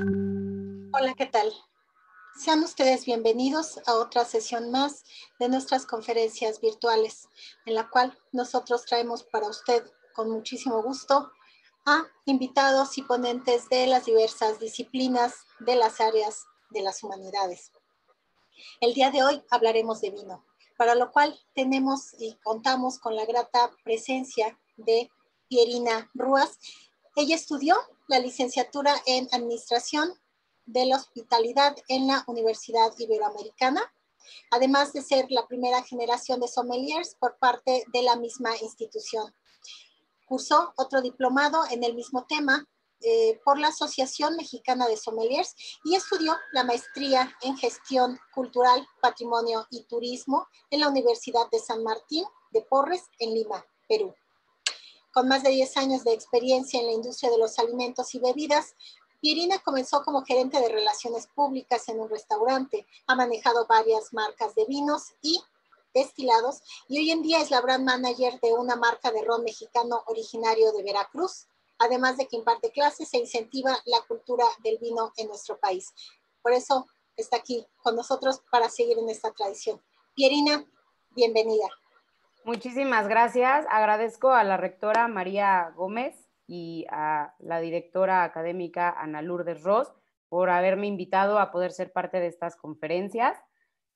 Hola, ¿qué tal? Sean ustedes bienvenidos a otra sesión más de nuestras conferencias virtuales, en la cual nosotros traemos para usted con muchísimo gusto a invitados y ponentes de las diversas disciplinas de las áreas de las humanidades. El día de hoy hablaremos de vino, para lo cual tenemos y contamos con la grata presencia de Pierina Ruas. Ella estudió la licenciatura en Administración de la Hospitalidad en la Universidad Iberoamericana, además de ser la primera generación de sommeliers por parte de la misma institución. Cursó otro diplomado en el mismo tema eh, por la Asociación Mexicana de Sommeliers y estudió la maestría en Gestión Cultural, Patrimonio y Turismo en la Universidad de San Martín de Porres, en Lima, Perú. Con más de 10 años de experiencia en la industria de los alimentos y bebidas, Pierina comenzó como gerente de relaciones públicas en un restaurante, ha manejado varias marcas de vinos y destilados y hoy en día es la brand manager de una marca de ron mexicano originario de Veracruz, además de que imparte clases e incentiva la cultura del vino en nuestro país. Por eso está aquí con nosotros para seguir en esta tradición. Pierina, bienvenida. Muchísimas gracias. Agradezco a la rectora María Gómez y a la directora académica Ana Lourdes Ross por haberme invitado a poder ser parte de estas conferencias.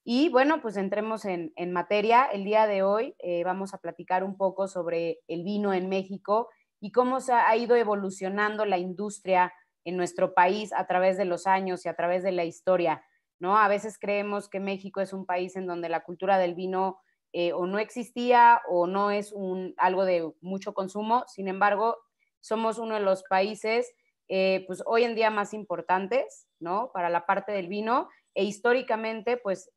Y bueno, pues entremos en, materia. El día de hoy eh, vamos a platicar un poco sobre el vino en México y cómo se ha ido evolucionando la industria en nuestro país a través de los años y a través de la historia. ¿no? A veces creemos que México es un país en donde la cultura del vino eh, o no existía o no es un, algo de mucho consumo. Sin embargo, somos uno de los países eh, pues hoy en día más importantes ¿no? para la parte del vino e históricamente pues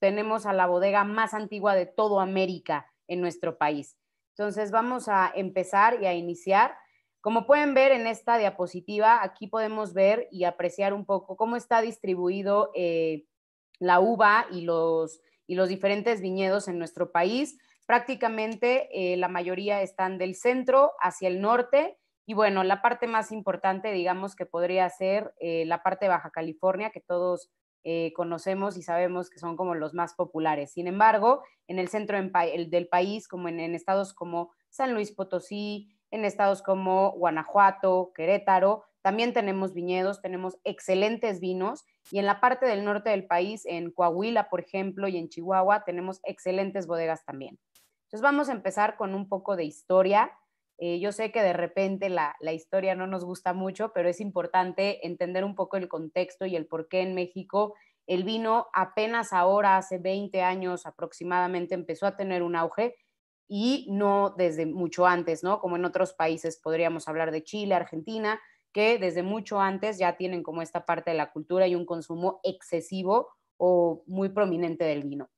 tenemos a la bodega más antigua de todo América en nuestro país. Entonces vamos a empezar y a iniciar. Como pueden ver en esta diapositiva, aquí podemos ver y apreciar un poco cómo está distribuido eh, la uva y los, y los diferentes viñedos en nuestro país. Prácticamente eh, la mayoría están del centro hacia el norte y bueno, la parte más importante, digamos, que podría ser eh, la parte de Baja California, que todos eh, conocemos y sabemos que son como los más populares. Sin embargo, en el centro del país, como en estados como San Luis Potosí, en estados como Guanajuato, Querétaro, también tenemos viñedos, tenemos excelentes vinos y en la parte del norte del país, en Coahuila, por ejemplo, y en Chihuahua, tenemos excelentes bodegas también. Entonces vamos a empezar con un poco de historia. Eh, yo sé que de repente la, la, historia no nos gusta mucho, pero es importante entender un poco el contexto y el por qué en México el vino apenas ahora, hace 20 años aproximadamente, empezó a tener un auge y no desde mucho antes, ¿no? Como en otros países podríamos hablar de Chile, Argentina, que desde mucho antes ya tienen como esta parte de la cultura y un consumo excesivo o muy prominente del vino.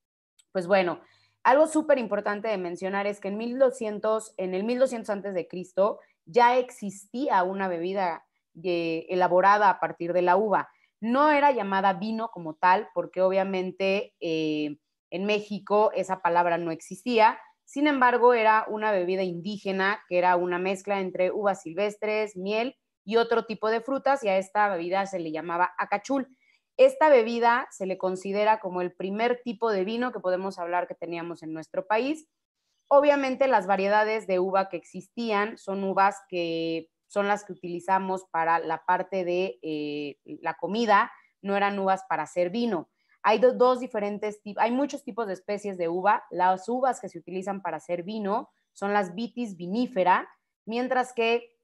Pues bueno, algo súper importante de mencionar es que en 1200, en el 1200 antes de Cristo, ya existía una bebida eh, elaborada a partir de la uva. No era llamada vino como tal, porque obviamente eh, en México esa palabra no existía. Sin embargo, era una bebida indígena que era una mezcla entre uvas silvestres, miel y otro tipo de frutas y a esta bebida se le llamaba acachul. Esta bebida se le considera como el primer tipo de vino que podemos hablar que teníamos en nuestro país. Obviamente las variedades de uva que existían son uvas que son las que utilizamos para la parte de eh, la comida, no eran uvas para hacer vino. Hay dos, dos diferentes tipos, hay muchos tipos de especies de uva. Las uvas que se utilizan para hacer vino son las vitis vinífera, mientras que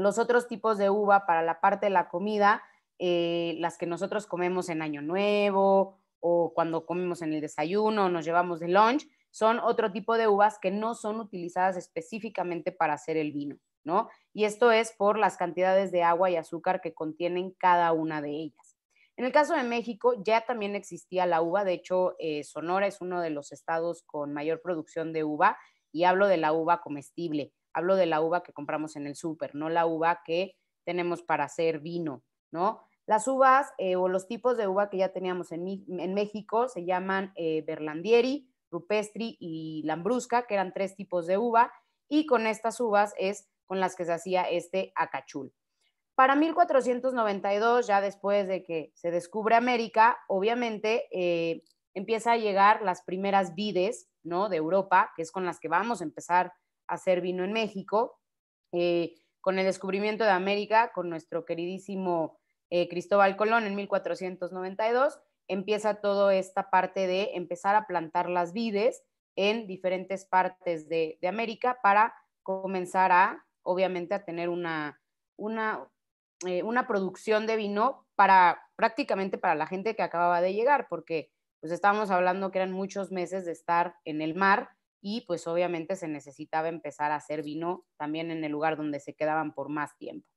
los otros tipos de uva para la parte de la comida, eh, las que nosotros comemos en Año Nuevo o cuando comemos en el desayuno o nos llevamos de lunch, son otro tipo de uvas que no son utilizadas específicamente para hacer el vino, ¿no? Y esto es por las cantidades de agua y azúcar que contienen cada una de ellas. En el caso de México ya también existía la uva, de hecho eh, Sonora es uno de los estados con mayor producción de uva y hablo de la uva comestible. Hablo de la uva que compramos en el súper, no la uva que tenemos para hacer vino, ¿no? Las uvas eh, o los tipos de uva que ya teníamos en, México se llaman eh, Berlandieri, Rupestri y Lambrusca, que eran tres tipos de uva, y con estas uvas es con las que se hacía este acachul. Para 1492, ya después de que se descubre América, obviamente eh, empieza a llegar las primeras vides, ¿no? De Europa, que es con las que vamos a empezar hacer vino en México. Eh, con el descubrimiento de América, con nuestro queridísimo eh, Cristóbal Colón en 1492, empieza toda esta parte de empezar a plantar las vides en diferentes partes de, América para comenzar a, obviamente, a tener una, eh, una, producción de vino para prácticamente para la gente que acababa de llegar, porque pues estábamos hablando que eran muchos meses de estar en el mar y pues obviamente se necesitaba empezar a hacer vino también en el lugar donde se quedaban por más tiempo.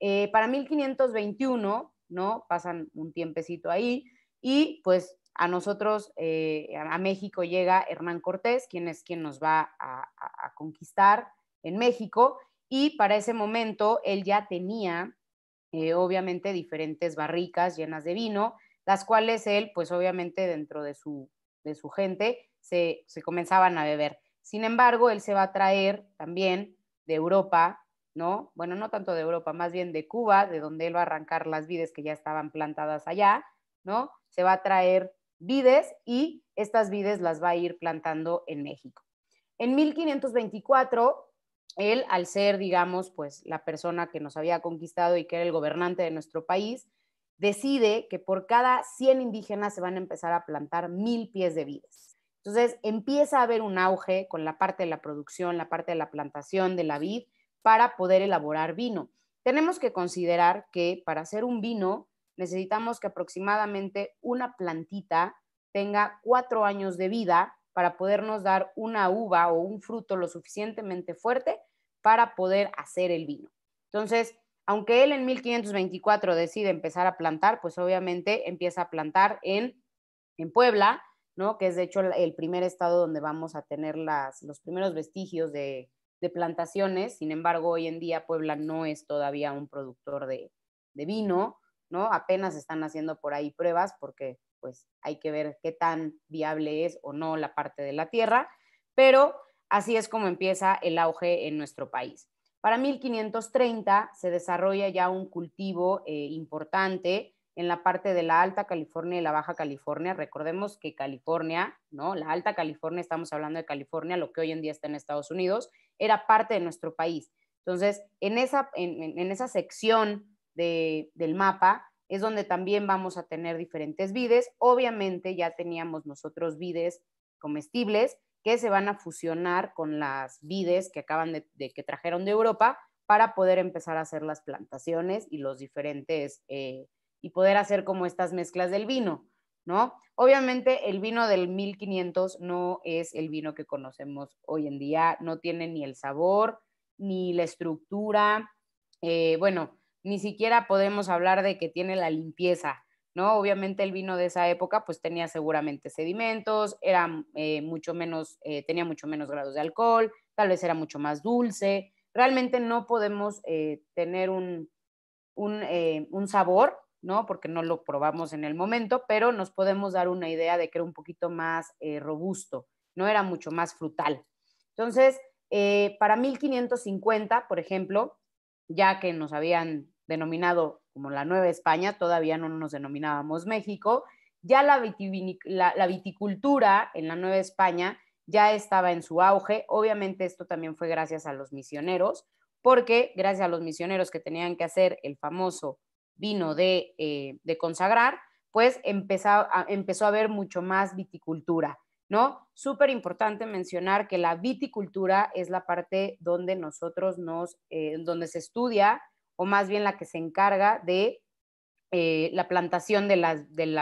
Eh, para 1521, ¿no? Pasan un tiempecito ahí y pues a nosotros, eh, a México llega Hernán Cortés, quien es quien nos va a, conquistar en México y para ese momento él ya tenía eh, obviamente diferentes barricas llenas de vino, las cuales él pues obviamente dentro de su, de su gente se, comenzaban a beber. Sin embargo, él se va a traer también de Europa, ¿no? Bueno, no tanto de Europa, más bien de Cuba, de donde él va a arrancar las vides que ya estaban plantadas allá, ¿no? Se va a traer vides y estas vides las va a ir plantando en México. En 1524, él, al ser, digamos, pues la persona que nos había conquistado y que era el gobernante de nuestro país, decide que por cada 100 indígenas se van a empezar a plantar mil pies de vides. Entonces empieza a haber un auge con la parte de la producción, la parte de la plantación de la vid para poder elaborar vino. Tenemos que considerar que para hacer un vino necesitamos que aproximadamente una plantita tenga cuatro años de vida para podernos dar una uva o un fruto lo suficientemente fuerte para poder hacer el vino. Entonces, aunque él en 1524 decide empezar a plantar, pues obviamente empieza a plantar en, en Puebla, que es de hecho el primer estado donde vamos a tener las, los primeros vestigios de, plantaciones. Sin embargo, hoy en día Puebla no es todavía un productor de, vino, ¿no? Apenas están haciendo por ahí pruebas porque pues hay que ver qué tan viable es o no la parte de la tierra, pero así es como empieza el auge en nuestro país. Para 1530 se desarrolla ya un cultivo eh, importante en la parte de la Alta California y la Baja California. Recordemos que California, ¿no? La Alta California, estamos hablando de California, lo que hoy en día está en Estados Unidos, era parte de nuestro país. Entonces, en esa, en, esa sección del mapa es donde también vamos a tener diferentes vides. Obviamente ya teníamos nosotros vides comestibles que se van a fusionar con las vides que acaban de, que trajeron de Europa para poder empezar a hacer las plantaciones y los diferentes eh, y poder hacer como estas mezclas del vino, ¿no? Obviamente el vino del 1500 no es el vino que conocemos hoy en día, no tiene ni el sabor, ni la estructura, eh, bueno, ni siquiera podemos hablar de que tiene la limpieza, ¿no? Obviamente el vino de esa época pues tenía seguramente sedimentos, era eh, mucho menos, eh, tenía mucho menos grados de alcohol, tal vez era mucho más dulce, realmente no podemos tener un, un sabor ¿no? Porque no lo probamos en el momento, pero nos podemos dar una idea de que era un poquito más eh, robusto, no era mucho más frutal. Entonces, eh, para 1550, por ejemplo, ya que nos habían denominado como la Nueva España, todavía no nos denominábamos México, ya la, la viticultura en la Nueva España ya estaba en su auge. Obviamente esto también fue gracias a los misioneros, porque gracias a los misioneros que tenían que hacer el famoso vino eh, de, consagrar, pues empezó a, haber mucho más viticultura, ¿no? Súper importante mencionar que la viticultura es la parte donde nosotros nos, eh, donde se estudia, o más bien la que se encarga de eh, la plantación de la,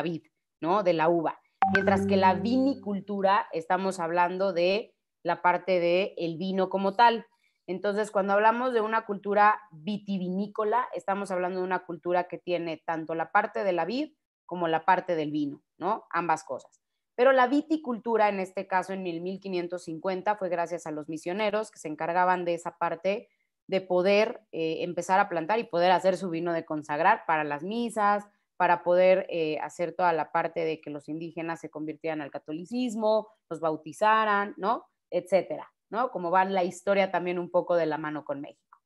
vid, ¿no? De la uva. Mientras que la vinicultura, estamos hablando de la parte del vino como tal, entonces, cuando hablamos de una cultura vitivinícola, estamos hablando de una cultura que tiene tanto la parte de la vid como la parte del vino, ¿no? Ambas cosas. Pero la viticultura, en este caso en el 1550, fue gracias a los misioneros que se encargaban de esa parte de poder eh, empezar a plantar y poder hacer su vino de consagrar para las misas, para poder eh, hacer toda la parte de que los indígenas se convirtieran al catolicismo, los bautizaran, ¿no? Etcétera. ¿no? Como va la historia también un poco de la mano con México.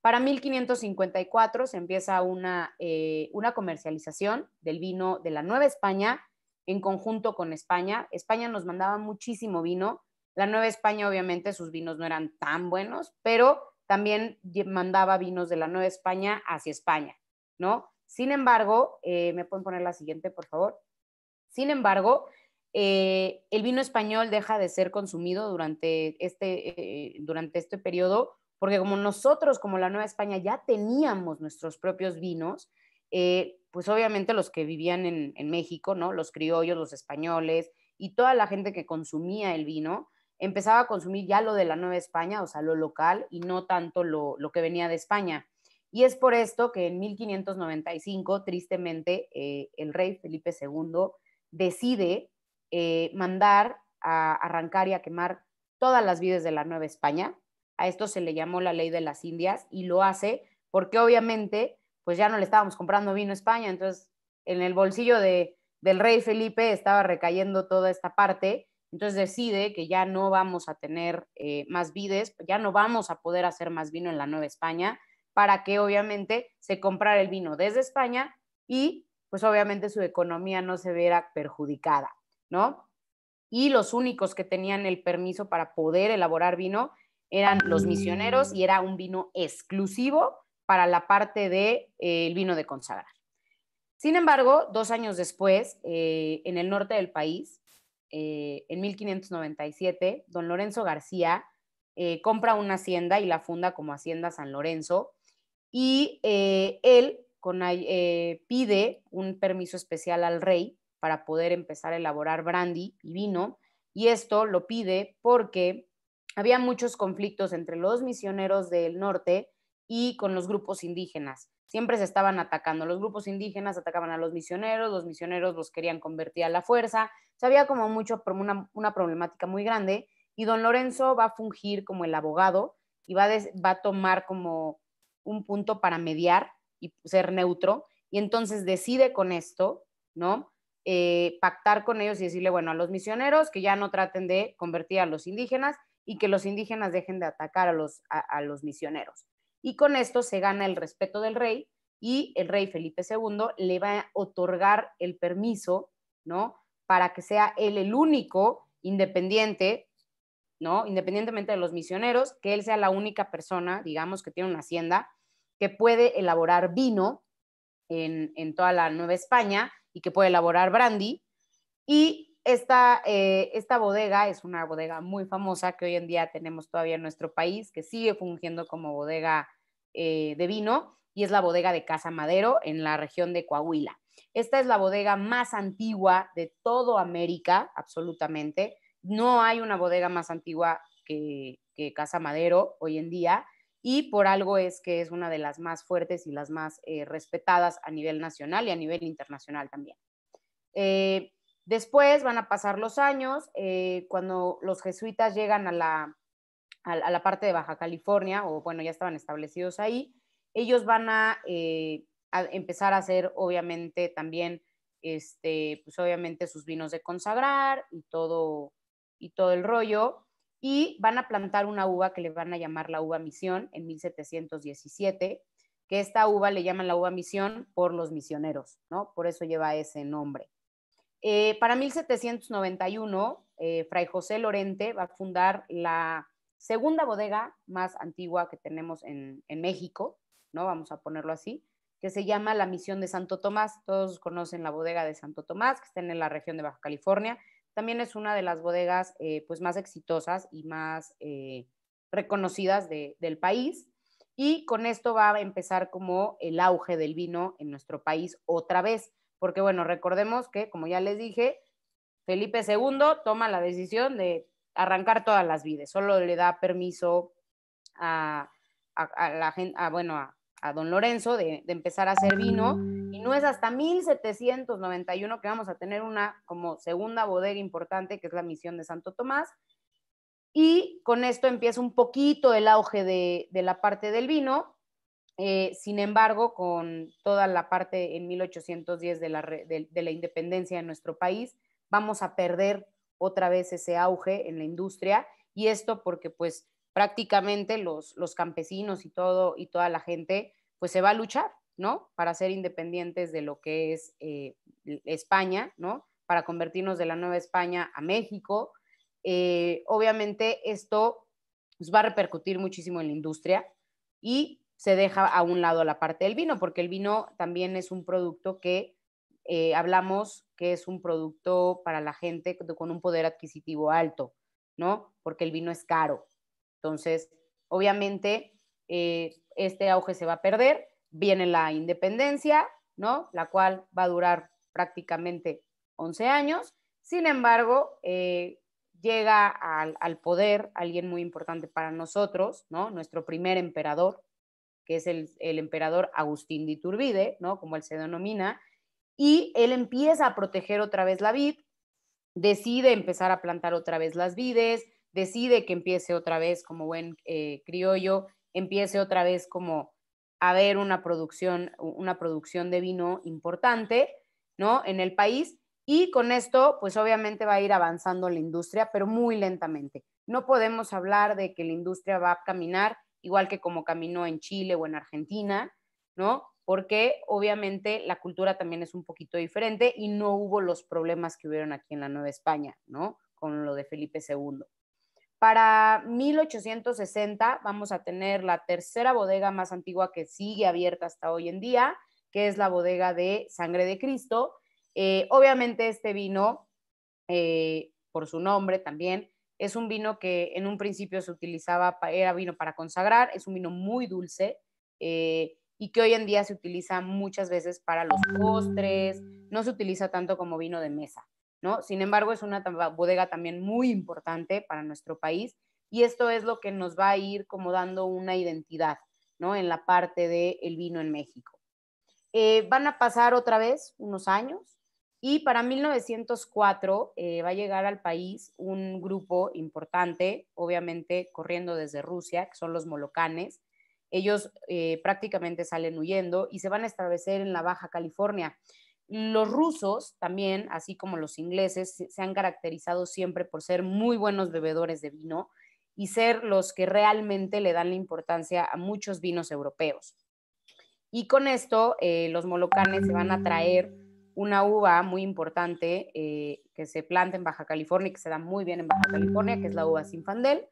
Para 1554 se empieza eh, una, comercialización del vino de la Nueva España en conjunto con España. España nos mandaba muchísimo vino. La Nueva España, obviamente, sus vinos no eran tan buenos, pero también mandaba vinos de la Nueva España hacia España, ¿no? Sin embargo, eh, ¿me pueden poner la siguiente, por favor? Sin embargo, eh, el vino español deja de ser consumido durante este, eh, durante este periodo, porque como nosotros, como la Nueva España, ya teníamos nuestros propios vinos, eh, pues obviamente los que vivían en, México, ¿no? Los criollos, los españoles y toda la gente que consumía el vino, empezaba a consumir ya lo de la Nueva España, o sea, lo local y no tanto lo, lo que venía de España. Y es por esto que en 1595, tristemente, el rey Felipe II decide eh, mandar a arrancar y a quemar todas las vides de la Nueva España. A esto se le llamó la ley de las Indias y lo hace porque obviamente pues ya no le estábamos comprando vino a España, entonces en el bolsillo del rey Felipe estaba recayendo toda esta parte, entonces decide que ya no vamos a tener eh, más vides, ya no vamos a poder hacer más vino en la Nueva España, para que obviamente se comprara el vino desde España y pues obviamente su economía no se viera perjudicada. ¿no? Y los únicos que tenían el permiso para poder elaborar vino eran los mm. misioneros y era un vino exclusivo para la parte del de, eh, vino de consagrar. Sin embargo, dos años después, eh, en el norte del país, eh, en 1597, don Lorenzo García compra una hacienda y la funda como Hacienda San Lorenzo y él pide un permiso especial al rey para poder empezar a elaborar brandy y vino. Y esto lo pide porque había muchos conflictos entre los misioneros del norte y con los grupos indígenas. Siempre se estaban atacando. Los grupos indígenas atacaban a los misioneros, los misioneros los querían convertir a la fuerza. O había como mucho, una, problemática muy grande. Y don Lorenzo va a fungir como el abogado y va, va a tomar como un punto para mediar y ser neutro. Y entonces decide con esto, ¿no? Eh, pactar con ellos y decirle, bueno, a los misioneros que ya no traten de convertir a los indígenas y que los indígenas dejen de atacar a los, a, los misioneros. Y con esto se gana el respeto del rey y el rey Felipe II le va a otorgar el permiso, ¿no? Para que sea él el único independiente, ¿no? Independientemente de los misioneros, que él sea la única persona, digamos, que tiene una hacienda, que puede elaborar vino en toda la Nueva España y que puede elaborar brandy. Y eh, esta, bodega es una bodega muy famosa que hoy en día tenemos todavía en nuestro país, que sigue fungiendo como bodega eh, de vino y es la bodega de Casa Madero en la región de Coahuila. Esta es la bodega más antigua de todo América, absolutamente. No hay una bodega más antigua que, que Casa Madero hoy en día y por algo es que es una de las más fuertes y las más eh, respetadas a nivel nacional y a nivel internacional también. Eh, después van a pasar los años, eh, cuando los jesuitas llegan a la, parte de Baja California, o bueno, ya estaban establecidos ahí, ellos van a, empezar a hacer obviamente también, este, pues obviamente sus vinos de consagrar y todo, y todo el rollo y van a plantar una uva que le van a llamar la uva misión en 1717, que esta uva le llaman la uva misión por los misioneros, ¿no? Por eso lleva ese nombre. Eh, para 1791, eh, Fray José Lorente va a fundar la segunda bodega más antigua que tenemos en, en México, ¿no? Vamos a ponerlo así, que se llama la Misión de Santo Tomás. Todos conocen la bodega de Santo Tomás, que está en la región de Baja California, también es una de las bodegas eh, pues más exitosas y más eh, reconocidas del país. Y con esto va a empezar como el auge del vino en nuestro país otra vez, porque bueno, recordemos que, como ya les dije, Felipe II toma la decisión de arrancar todas las vides, solo le da permiso a, la gente, bueno, a, don Lorenzo de empezar a hacer vino y no es hasta 1791 que vamos a tener una como segunda bodega importante, que es la misión de Santo Tomás. Y con esto empieza un poquito el auge de, la parte del vino. Eh, sin embargo, con toda la parte en 1810 de la, la independencia de nuestro país, vamos a perder otra vez ese auge en la industria. Y esto porque pues prácticamente los, los campesinos y todo y toda la gente pues se va a luchar, ¿no? Para ser independientes de lo que es eh, España, ¿no? Para convertirnos de la Nueva España a México. Eh, obviamente esto pues, va a repercutir muchísimo en la industria y se deja a un lado la parte del vino, porque el vino también es un producto que eh, hablamos que es un producto para la gente con un poder adquisitivo alto, ¿no? Porque el vino es caro. Entonces, obviamente, este auge se va a perder viene la independencia, ¿no? La cual va a durar prácticamente 11 años. Sin embargo, eh, llega al, poder alguien muy importante para nosotros, ¿no? Nuestro primer emperador, que es el, emperador Agustín de Iturbide, ¿no? Como él se denomina, y él empieza a proteger otra vez la vid, decide empezar a plantar otra vez las vides, decide que empiece otra vez como buen eh, criollo, empiece otra vez como haber una producción, una producción de vino importante, ¿no? En el país. Y con esto, pues obviamente va a ir avanzando la industria, pero muy lentamente. No podemos hablar de que la industria va a caminar igual que como caminó en Chile o en Argentina, ¿no? Porque obviamente la cultura también es un poquito diferente y no hubo los problemas que hubieron aquí en la Nueva España, ¿no? Con lo de Felipe II. Para 1860 vamos a tener la tercera bodega más antigua que sigue abierta hasta hoy en día, que es la bodega de Sangre de Cristo. Eh, obviamente este vino, eh, por su nombre también, es un vino que en un principio se utilizaba, era vino para consagrar, es un vino muy dulce eh, y que hoy en día se utiliza muchas veces para los postres, no se utiliza tanto como vino de mesa. Sin embargo, es una bodega también muy importante para nuestro país y esto es lo que nos va a ir como dando una identidad, ¿no? En la parte del el vino en México. Eh, van a pasar otra vez unos años y para 1904 eh, va a llegar al país un grupo importante, obviamente corriendo desde Rusia, que son los molocanes. Ellos eh, prácticamente salen huyendo y se van a establecer en la Baja California. Los rusos también, así como los ingleses, se han caracterizado siempre por ser muy buenos bebedores de vino y ser los que realmente le dan la importancia a muchos vinos europeos. Y con esto, eh, los molocanes se van a traer una uva muy importante eh, que se planta en Baja California y que se da muy bien en Baja California, que es la uva Sinfandel,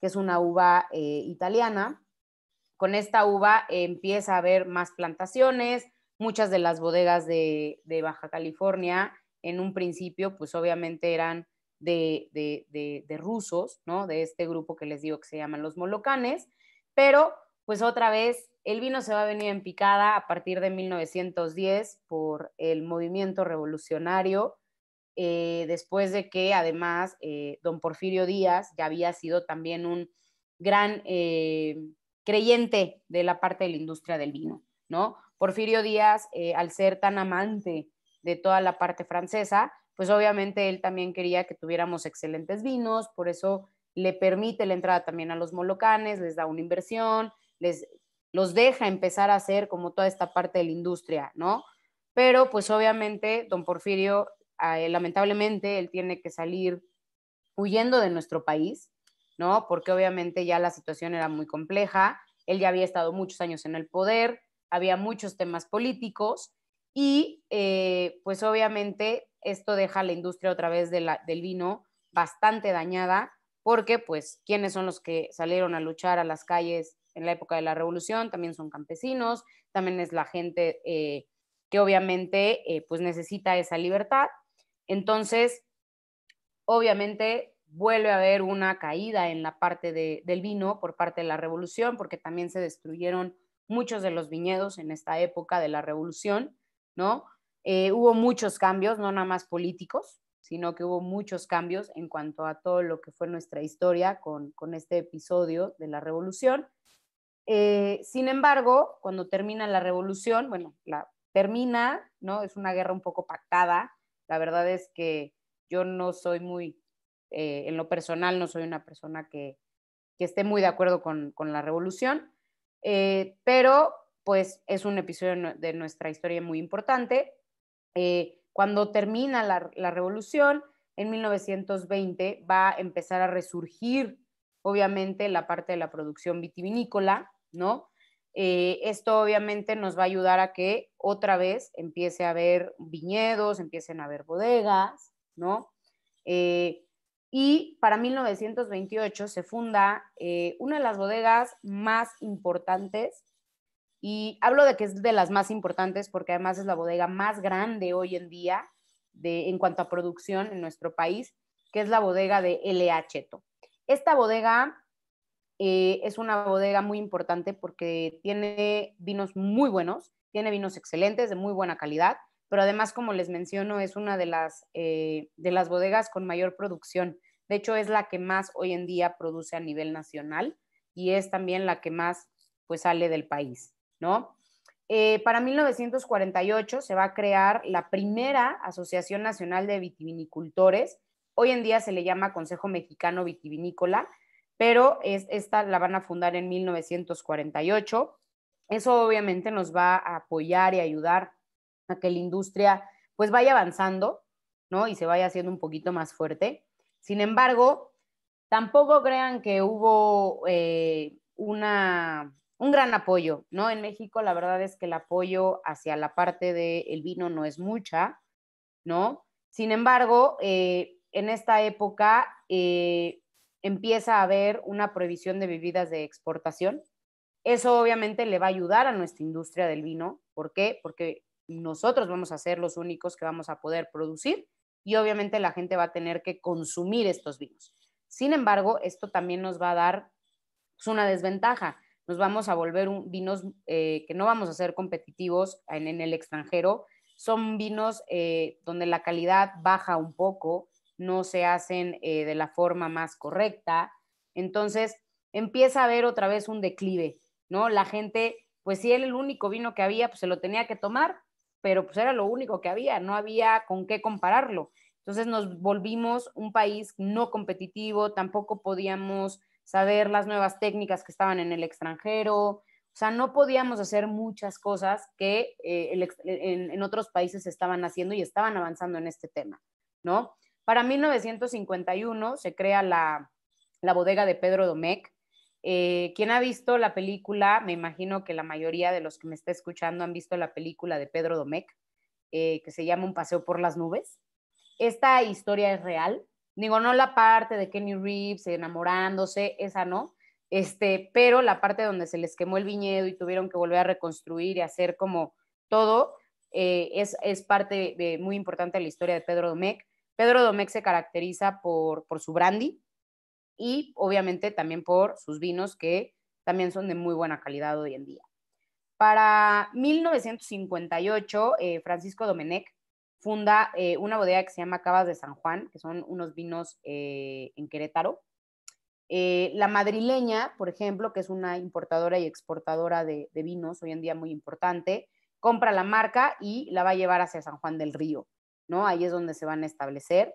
que es una uva eh, italiana. Con esta uva empieza a haber más plantaciones, muchas de las bodegas de, Baja California en un principio, pues obviamente eran de, rusos, ¿no? De este grupo que les digo que se llaman los molocanes, pero pues otra vez el vino se va a venir en picada a partir de 1910 por el movimiento revolucionario, eh, después de que además eh, don Porfirio Díaz ya había sido también un gran eh, creyente de la parte de la industria del vino, ¿no? Porfirio Díaz, eh, al ser tan amante de toda la parte francesa, pues obviamente él también quería que tuviéramos excelentes vinos, por eso le permite la entrada también a los molocanes, les da una inversión, les los deja empezar a hacer como toda esta parte de la industria, ¿no? Pero pues obviamente don Porfirio, lamentablemente, él tiene que salir huyendo de nuestro país, ¿no? Porque obviamente ya la situación era muy compleja, él ya había estado muchos años en el poder, había muchos temas políticos y eh, pues obviamente esto deja la industria otra vez del vino bastante dañada porque pues ¿quiénes son los que salieron a luchar a las calles en la época de la revolución, también son campesinos, también es la gente eh, que obviamente eh, pues necesita esa libertad. Entonces, obviamente vuelve a haber una caída en la parte del vino por parte de la revolución porque también se destruyeron muchos de los viñedos en esta época de la revolución, ¿no? Eh, hubo muchos cambios, no nada más políticos, sino que hubo muchos cambios en cuanto a todo lo que fue nuestra historia con, este episodio de la revolución. Eh, sin embargo, cuando termina la revolución, bueno, la termina, ¿no? Es una guerra un poco pactada. La verdad es que yo no soy muy, eh, en lo personal, no soy una persona que, esté muy de acuerdo con, con la revolución. Eh, pero pues es un episodio de nuestra historia muy importante. Eh, cuando termina la, revolución, en 1920 va a empezar a resurgir, obviamente, la parte de la producción vitivinícola, ¿no? Eh, esto obviamente nos va a ayudar a que otra vez empiece a haber viñedos, empiecen a haber bodegas, ¿no? Y para 1928 se funda eh, una de las bodegas más importantes. Y hablo de que es de las más importantes porque además es la bodega más grande hoy en día de, en cuanto a producción en nuestro país, que es la bodega de LHeto. Esta bodega eh, es una bodega muy importante porque tiene vinos muy buenos, tiene vinos excelentes, de muy buena calidad, pero además, como les menciono, es una de las, eh, de las bodegas con mayor producción. De hecho, es la que más hoy en día produce a nivel nacional y es también la que más pues sale del país, ¿no? Eh, para 1948 se va a crear la primera Asociación Nacional de Vitivinicultores. Hoy en día se le llama Consejo Mexicano Vitivinícola, pero es, esta la van a fundar en 1948. Eso obviamente nos va a apoyar y ayudar a que la industria pues vaya avanzando, ¿no? Y se vaya haciendo un poquito más fuerte. Sin embargo, tampoco crean que hubo eh, un gran apoyo, ¿no? En México la verdad es que el apoyo hacia la parte del vino no es mucha, ¿no? Sin embargo, eh, en esta época eh, empieza a haber una prohibición de bebidas de exportación. Eso obviamente le va a ayudar a nuestra industria del vino. ¿Por qué? Porque nosotros vamos a ser los únicos que vamos a poder producir y obviamente la gente va a tener que consumir estos vinos. Sin embargo, esto también nos va a dar pues, una desventaja. Nos vamos a volver vinos eh, que no vamos a ser competitivos en, el extranjero. Son vinos eh, donde la calidad baja un poco, no se hacen eh, de la forma más correcta. Entonces, empieza a haber otra vez un declive, ¿no? La gente, pues si era el único vino que había, pues se lo tenía que tomar pero pues era lo único que había, no había con qué compararlo. Entonces nos volvimos un país no competitivo, tampoco podíamos saber las nuevas técnicas que estaban en el extranjero, o sea, no podíamos hacer muchas cosas que eh, en, otros países estaban haciendo y estaban avanzando en este tema, ¿no? Para 1951 se crea la, la bodega de Pedro Domecq, eh, ¿Quién ha visto la película? Me imagino que la mayoría de los que me está escuchando han visto la película de Pedro Domecq, eh, que se llama Un paseo por las nubes. Esta historia es real. Digo, no la parte de Kenny Reeves enamorándose, esa no. Este, pero la parte donde se les quemó el viñedo y tuvieron que volver a reconstruir y hacer como todo, eh, es, es, parte muy importante de la historia de Pedro Domecq. Pedro Domecq se caracteriza por, por su brandy, y obviamente también por sus vinos que también son de muy buena calidad hoy en día. Para 1958, eh, Francisco Domenech funda eh, una bodega que se llama Cabas de San Juan, que son unos vinos eh, en Querétaro. la madrileña, por ejemplo, que es una importadora y exportadora de, vinos, hoy en día muy importante, compra la marca y la va a llevar hacia San Juan del Río, ¿no? Ahí es donde se van a establecer.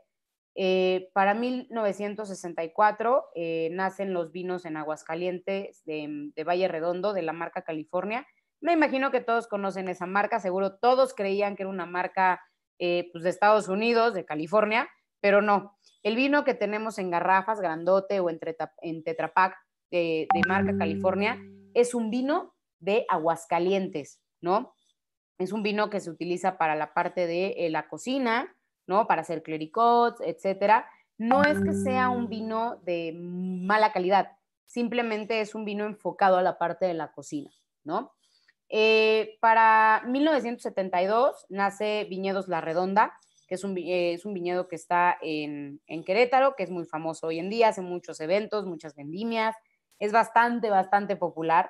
Eh, para 1964 eh, nacen los vinos en Aguascalientes mm, de, Valle Redondo de la marca California. Me imagino que todos conocen esa marca, seguro todos creían que era una marca eh, pues, de Estados Unidos, de California, pero no. El vino que tenemos en garrafas, grandote o en, en tetrapac de, de marca California es un vino de Aguascalientes, ¿no? Es un vino que se utiliza para la parte de la cocina, ¿no? Para hacer clericots, etcétera. No es que sea un mm. vino de mala calidad, simplemente es un vino enfocado a la parte de la cocina, ¿no? Eh, para 1972 nace Viñedos La Redonda, que eh, es un, viñedo que está en, en, Querétaro, que es muy famoso hoy en día, hace muchos eventos, muchas vendimias, es bastante, bastante popular.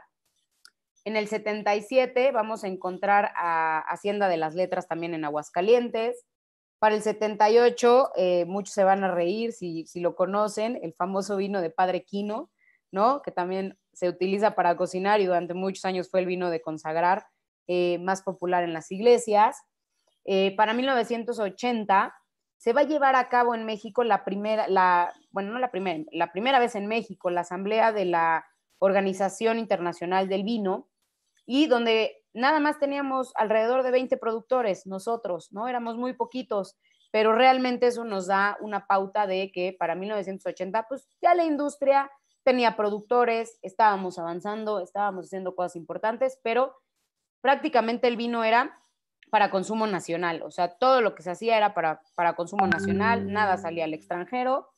En el 77 vamos a encontrar a Hacienda de las Letras también en Aguascalientes, para el 78, eh, muchos se van a reír si, lo conocen, el famoso vino de Padre Quino, ¿no? Que también se utiliza para cocinar y durante muchos años fue el vino de consagrar eh, más popular en las iglesias. Eh, para 1980 se va a llevar a cabo en México la primera, la, bueno, no la primera, la primera vez en México, la Asamblea de la Organización Internacional del Vino, y donde nada más teníamos alrededor de 20 productores nosotros, ¿no? Éramos muy poquitos, pero realmente eso nos da una pauta de que para 1980, pues ya la industria tenía productores, estábamos avanzando, estábamos haciendo cosas importantes, pero prácticamente el vino era para consumo nacional, o sea, todo lo que se hacía era para, para consumo nacional, nada mm. salía al extranjero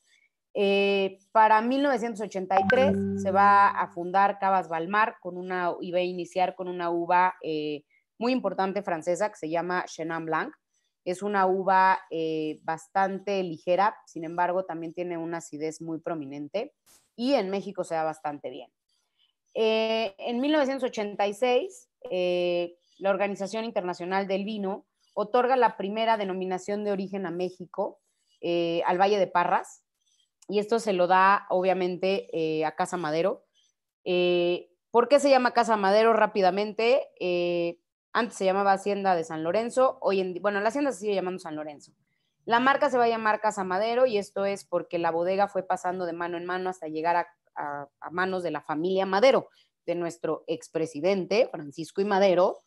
eh, para 1983 se va a fundar Cabas Balmar con una, y va a iniciar con una uva eh, muy importante francesa que se llama Chenin Blanc. Es una uva eh, bastante ligera, sin embargo también tiene una acidez muy prominente y en México se da bastante bien. en 1986, la Organización Internacional del Vino otorga la primera denominación de origen a México, al Valle de Parras, y esto se lo da obviamente eh, a Casa Madero. Eh, ¿Por qué se llama Casa Madero rápidamente? Eh, antes se llamaba Hacienda de San Lorenzo, hoy en, bueno, la hacienda se sigue llamando San Lorenzo. La marca se va a llamar Casa Madero y esto es porque la bodega fue pasando de mano en mano hasta llegar a, manos de la familia Madero, de nuestro expresidente Francisco y Madero.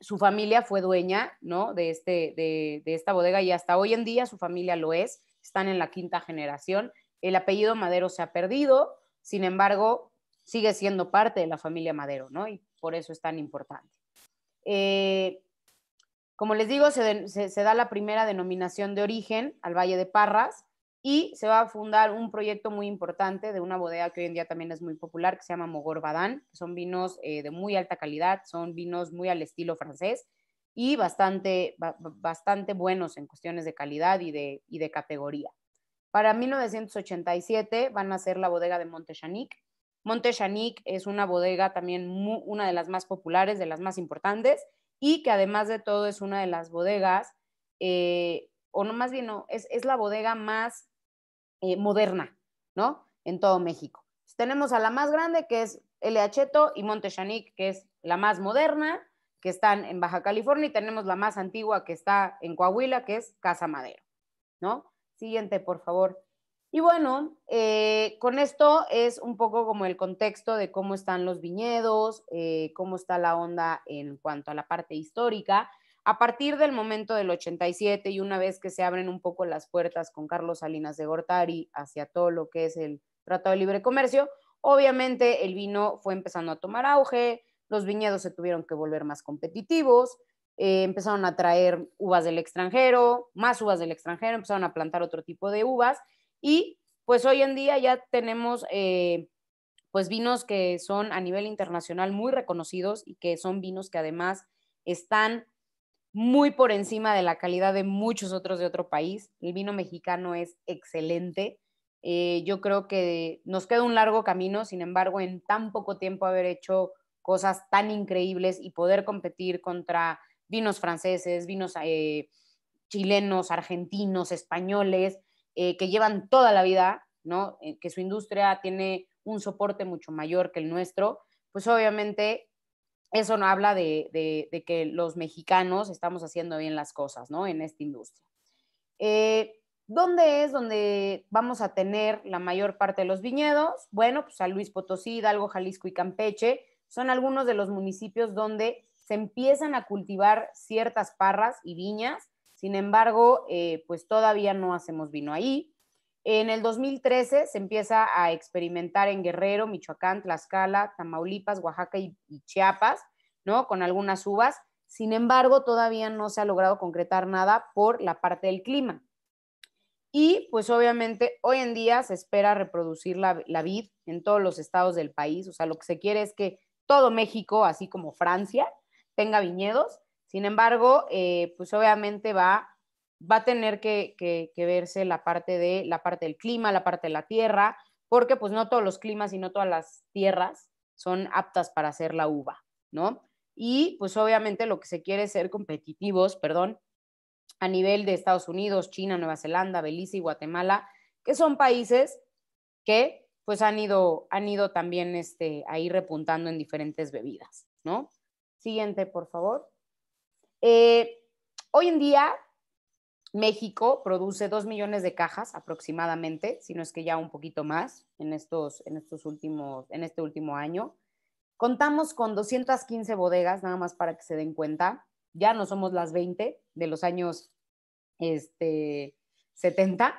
su familia fue dueña ¿no? de, este, de esta bodega y hasta hoy en día su familia lo es están en la quinta generación. El apellido Madero se ha perdido, sin embargo, sigue siendo parte de la familia Madero, ¿no? Y por eso es tan importante. Eh, como les digo, se, da la primera denominación de origen al Valle de Parras y se va a fundar un proyecto muy importante de una bodega que hoy en día también es muy popular, que se llama Mogor Badán. Son vinos eh, de muy alta calidad, son vinos muy al estilo francés y bastante, bastante buenos en cuestiones de calidad y de, y de categoría. Para 1987 van a ser la bodega de monte montechanique es una bodega también una de las más populares, de las más importantes, y que además de todo es una de las bodegas, eh, o no más bien, no, es, la bodega más eh, moderna, ¿no? En todo México. tenemos a la más grande, que es El Hacheto, y montechanique que es la más moderna, que están en Baja California y tenemos la más antigua que está en Coahuila, que es Casa Madero, ¿no? Siguiente, por favor. Y bueno, eh, con esto es un poco como el contexto de cómo están los viñedos, eh, cómo está la onda en cuanto a la parte histórica. A partir del momento del 87 y una vez que se abren un poco las puertas con Carlos Salinas de Gortari hacia todo lo que es el Tratado de Libre Comercio, obviamente el vino fue empezando a tomar auge, los viñedos se tuvieron que volver más competitivos, eh, empezaron a traer uvas del extranjero, más uvas del extranjero, empezaron a plantar otro tipo de uvas y pues hoy en día ya tenemos eh, pues vinos que son a nivel internacional muy reconocidos y que son vinos que además están muy por encima de la calidad de muchos otros de otro país. El vino mexicano es excelente. Eh, yo creo que nos queda un largo camino, sin embargo, en tan poco tiempo haber hecho cosas tan increíbles y poder competir contra vinos franceses, vinos eh, chilenos, argentinos, españoles, eh, que llevan toda la vida, ¿no? Eh, que su industria tiene un soporte mucho mayor que el nuestro, pues obviamente eso no habla de, que los mexicanos estamos haciendo bien las cosas, ¿no? En esta industria. ¿Dónde es donde vamos a tener la mayor parte de los viñedos? Bueno, pues a Luis Potosí, Hidalgo, Jalisco y Campeche, son algunos de los municipios donde se empiezan a cultivar ciertas parras y viñas, sin embargo, eh, pues todavía no hacemos vino ahí. En el 2013 se empieza a experimentar en Guerrero, Michoacán, Tlaxcala, Tamaulipas, Oaxaca y, Chiapas, ¿no? Con algunas uvas. Sin embargo, todavía no se ha logrado concretar nada por la parte del clima. Y pues obviamente hoy en día se espera reproducir la, vid en todos los estados del país. O sea, lo que se quiere es que todo México, así como Francia, tenga viñedos. Sin embargo, eh, pues obviamente va, va a tener que, verse la parte, de, la parte del clima, la parte de la tierra, porque pues no todos los climas y no todas las tierras son aptas para hacer la uva, ¿no? Y pues obviamente lo que se quiere es ser competitivos, perdón, a nivel de Estados Unidos, China, Nueva Zelanda, Belice y Guatemala, que son países que pues han ido, han ido también este, ahí repuntando en diferentes bebidas, ¿no? Siguiente, por favor. Eh, hoy en día, México produce dos millones de cajas aproximadamente, si no es que ya un poquito más en, estos, en, estos últimos, en este último año. Contamos con 215 bodegas, nada más para que se den cuenta. Ya no somos las 20 de los años este, 70,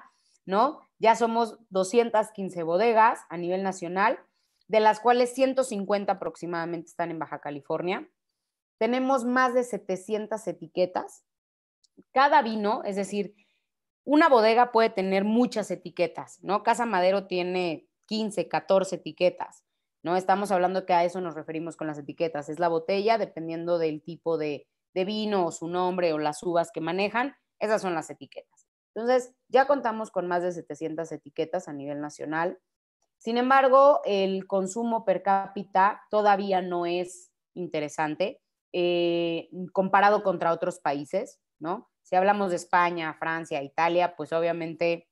¿no? Ya somos 215 bodegas a nivel nacional, de las cuales 150 aproximadamente están en Baja California. Tenemos más de 700 etiquetas. Cada vino, es decir, una bodega puede tener muchas etiquetas, ¿no? Casa Madero tiene 15, 14 etiquetas, ¿no? Estamos hablando que a eso nos referimos con las etiquetas. Es la botella, dependiendo del tipo de, de vino o su nombre o las uvas que manejan, esas son las etiquetas. Entonces, ya contamos con más de 700 etiquetas a nivel nacional. Sin embargo, el consumo per cápita todavía no es interesante eh, comparado contra otros países, ¿no? Si hablamos de España, Francia, Italia, pues obviamente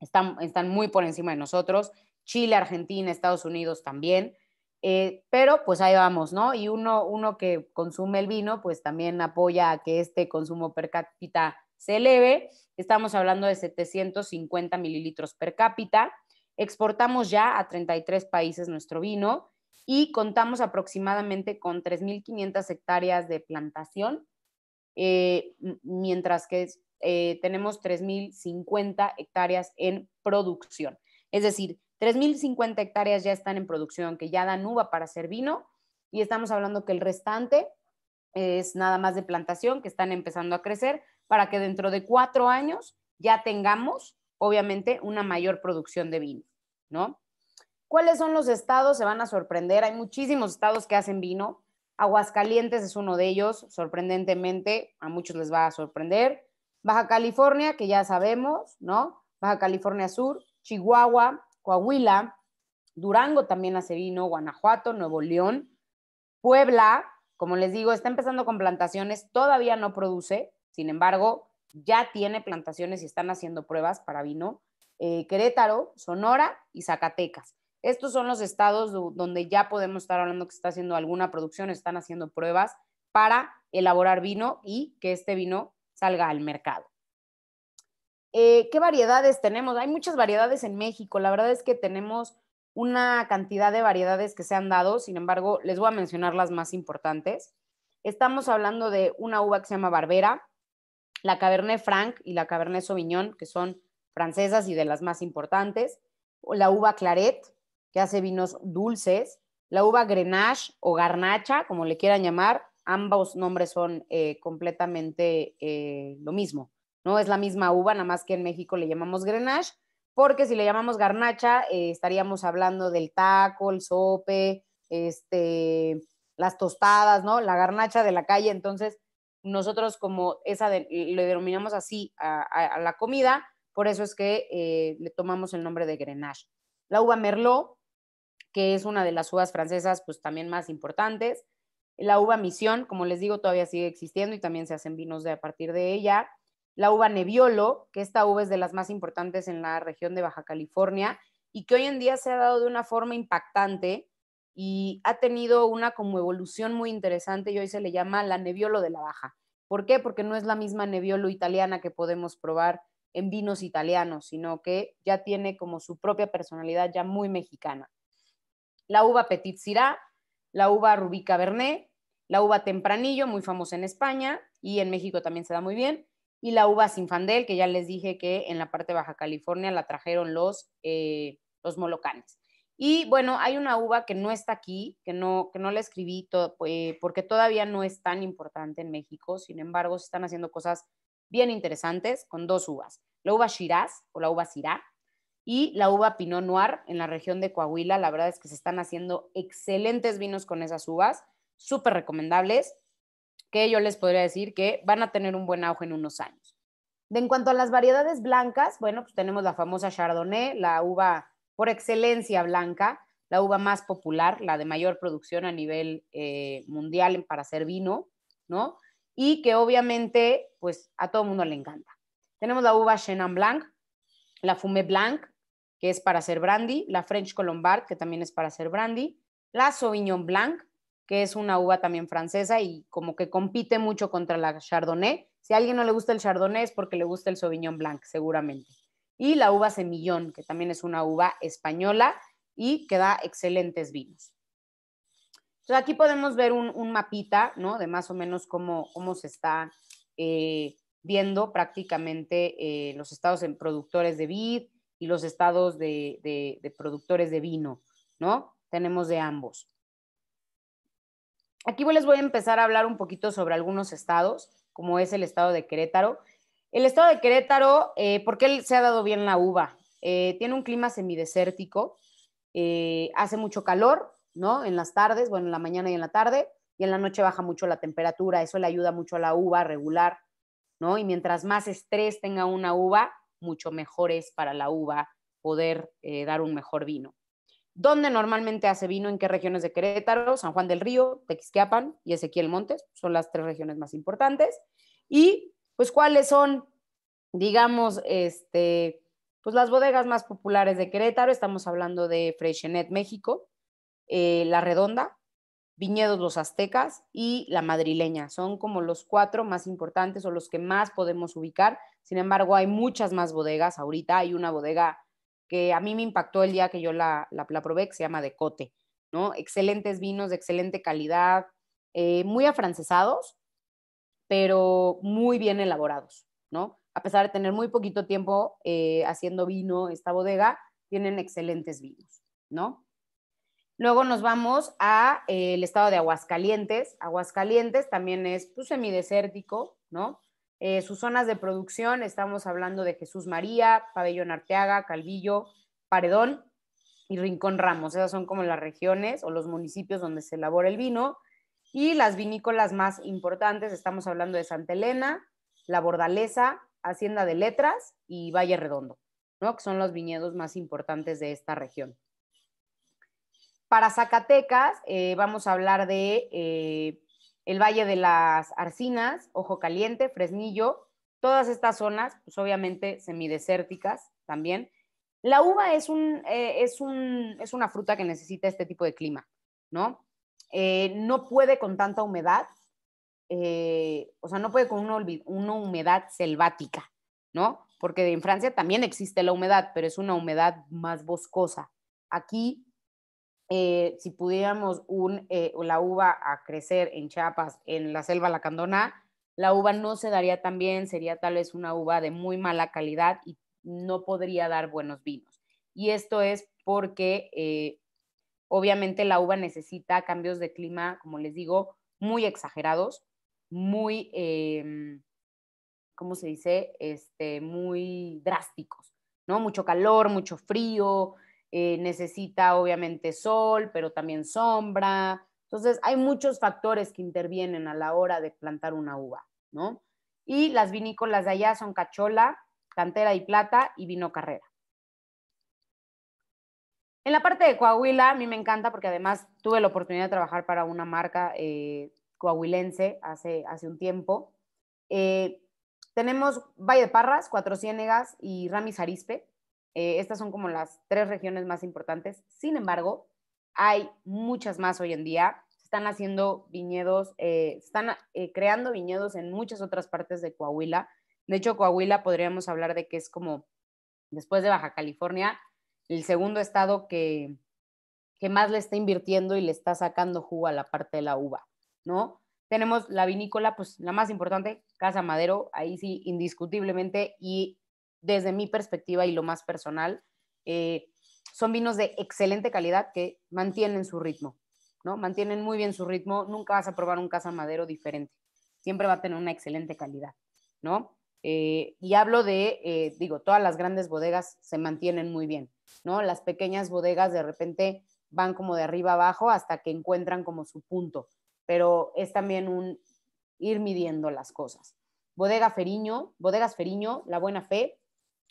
están, muy por encima de nosotros. Chile, Argentina, Estados Unidos también. Eh, pero pues ahí vamos, ¿no? Y uno, uno que consume el vino, pues también apoya a que este consumo per cápita se eleve. Estamos hablando de 750 mililitros per cápita. Exportamos ya a 33 países nuestro vino y contamos aproximadamente con 3.500 hectáreas de plantación, eh, mientras que eh, tenemos 3.050 hectáreas en producción. Es decir, 3.050 hectáreas ya están en producción, que ya dan uva para hacer vino, y estamos hablando que el restante eh, es nada más de plantación, que están empezando a crecer, para que dentro de cuatro años ya tengamos, obviamente, una mayor producción de vino, ¿no? ¿Cuáles son los estados? Se van a sorprender. Hay muchísimos estados que hacen vino. Aguascalientes es uno de ellos, sorprendentemente, a muchos les va a sorprender. Baja California, que ya sabemos, ¿no? Baja California Sur, Chihuahua, Coahuila, Durango también hace vino, Guanajuato, Nuevo León, Puebla, como les digo, está empezando con plantaciones, todavía no produce, sin embargo, ya tiene plantaciones y están haciendo pruebas para vino. Eh, Querétaro, Sonora y Zacatecas. Estos son los estados donde ya podemos estar hablando que está haciendo alguna producción, están haciendo pruebas para elaborar vino y que este vino salga al mercado. Eh, ¿Qué variedades tenemos? Hay muchas variedades en México. La verdad es que tenemos una cantidad de variedades que se han dado, sin embargo, les voy a mencionar las más importantes. Estamos hablando de una uva que se llama Barbera, la Cabernet Franc y la Cabernet Sauvignon, que son francesas y de las más importantes, la uva Claret, que hace vinos dulces, la uva Grenache o Garnacha, como le quieran llamar, ambos nombres son eh, completamente eh, lo mismo, ¿no? Es la misma uva, nada más que en México le llamamos Grenache, porque si le llamamos Garnacha, eh, estaríamos hablando del taco, el sope, este, las tostadas, ¿no? La garnacha de la calle, entonces nosotros como esa le denominamos así a, la comida, por eso es que eh, le tomamos el nombre de Grenache. La uva Merlot, que es una de las uvas francesas pues también más importantes. La uva Misión, como les digo, todavía sigue existiendo y también se hacen vinos de, a partir de ella. La uva Nebbiolo, que esta uva es de las más importantes en la región de Baja California y que hoy en día se ha dado de una forma impactante y ha tenido una como evolución muy interesante y hoy se le llama la Nebbiolo de la Baja. ¿Por qué? Porque no es la misma Nebiolo italiana que podemos probar en vinos italianos, sino que ya tiene como su propia personalidad ya muy mexicana. La uva Petit Syrah, la uva Rubica Cabernet, la uva Tempranillo, muy famosa en España y en México también se da muy bien, y la uva Sinfandel, que ya les dije que en la parte Baja California la trajeron los, eh, los molocanes. Y bueno, hay una uva que no está aquí, que no, que no la escribí todo, eh, porque todavía no es tan importante en México, sin embargo, se están haciendo cosas bien interesantes con dos uvas, la uva Shiraz o la uva Sirá y la uva Pinot Noir en la región de Coahuila. La verdad es que se están haciendo excelentes vinos con esas uvas, súper recomendables, que yo les podría decir que van a tener un buen auge en unos años. De en cuanto a las variedades blancas, bueno, pues tenemos la famosa Chardonnay, la uva por excelencia blanca, la uva más popular, la de mayor producción a nivel eh, mundial para hacer vino, ¿no? Y que obviamente, pues a todo mundo le encanta. Tenemos la uva Chenin Blanc, la Fumé Blanc, que es para hacer brandy, la French Colombard, que también es para hacer brandy, la Sauvignon Blanc, que es una uva también francesa y como que compite mucho contra la Chardonnay. Si a alguien no le gusta el Chardonnay es porque le gusta el Sauvignon Blanc, seguramente y la uva semillón, que también es una uva española y que da excelentes vinos. Entonces aquí podemos ver un, mapita, ¿no? De más o menos cómo, se está eh, viendo prácticamente eh, los estados en productores de vid y los estados de, productores de vino, ¿no? Tenemos de ambos. Aquí pues, les voy a empezar a hablar un poquito sobre algunos estados, como es el estado de Querétaro. El estado de Querétaro, eh, ¿por qué se ha dado bien la uva? Eh, tiene un clima semidesértico, eh, hace mucho calor, ¿no? En las tardes, bueno, en la mañana y en la tarde, y en la noche baja mucho la temperatura, eso le ayuda mucho a la uva a regular, ¿no? Y mientras más estrés tenga una uva, mucho mejor es para la uva poder dar un mejor vino. ¿Dónde normalmente hace vino? ¿En qué regiones de Querétaro? San Juan del Río, Tequisquiapan y Ezequiel Montes, son las tres regiones más importantes. Y pues cuáles son, digamos, este, pues las bodegas más populares de Querétaro. Estamos hablando de Freixenet México, eh, La Redonda, Viñedos Los Aztecas y La Madrileña. Son como los cuatro más importantes o los que más podemos ubicar. Sin embargo, hay muchas más bodegas. Ahorita hay una bodega que a mí me impactó el día que yo la, la, probé, que se llama Decote, ¿no? Excelentes vinos de excelente calidad, eh, muy afrancesados, pero muy bien elaborados, ¿no? A pesar de tener muy poquito tiempo eh, haciendo vino esta bodega, tienen excelentes vinos, ¿no? Luego nos vamos a eh, el estado de Aguascalientes. Aguascalientes también es pues, semidesértico, ¿no? Eh, sus zonas de producción, estamos hablando de Jesús María, Pabellón Arteaga, Calvillo, Paredón y Rincón Ramos. Esas son como las regiones o los municipios donde se elabora el vino. Y las vinícolas más importantes, estamos hablando de Santa Elena, La Bordaleza, Hacienda de Letras y Valle Redondo, ¿no? que son los viñedos más importantes de esta región. Para Zacatecas eh, vamos a hablar de eh, el Valle de las Arcinas, Ojo Caliente, Fresnillo, todas estas zonas, pues obviamente semidesérticas también. La uva es, un, eh, es, es una fruta que necesita este tipo de clima, ¿no? Eh, no puede con tanta humedad, eh, o sea, no puede con una, humedad selvática, ¿no? Porque en Francia también existe la humedad, pero es una humedad más boscosa. Aquí, eh, si pudiéramos la uva a crecer en Chiapas, en la selva lacandona, la uva no se daría tan bien, sería tal vez una uva de muy mala calidad y no podría dar buenos vinos. Y esto es porque Obviamente la uva necesita cambios de clima, como les digo, muy exagerados, muy, em, ¿cómo se dice? Este, muy drásticos, ¿no? Mucho calor, mucho frío, eh, necesita obviamente sol, pero también sombra. Entonces, hay muchos factores que intervienen a la hora de plantar una uva, ¿no? Y las vinícolas de allá son Cachola, Cantera y Plata y Vino Carrera. En la parte de Coahuila, a mí me encanta porque además tuve la oportunidad de trabajar para una marca eh, coahuilense hace, hace un tiempo. Eh, tenemos Valle de Parras, Cuatro Ciénegas y Ramis Arispe. Eh, estas son como las tres regiones más importantes. Sin embargo, hay muchas más hoy en día. Se están haciendo viñedos, están creando viñedos en muchas otras partes de Coahuila. De hecho, Coahuila podríamos hablar de que es como, después de Baja California, el segundo estado que, más le está invirtiendo y le está sacando jugo a la parte de la uva, ¿no? Tenemos la vinícola, pues la más importante, Casa Madero, ahí sí, indiscutiblemente, y desde mi perspectiva y lo más personal, eh, son vinos de excelente calidad que mantienen su ritmo, ¿no? Mantienen muy bien su ritmo, nunca vas a probar un Casa Madero diferente, siempre va a tener una excelente calidad, ¿no? Eh, y hablo de, eh, digo, todas las grandes bodegas se mantienen muy bien, las pequeñas bodegas de repente van como de arriba abajo hasta que encuentran como su punto, pero es también un ir midiendo las cosas. Bodega Feriño, Bodegas Feriño, La Buena Fe,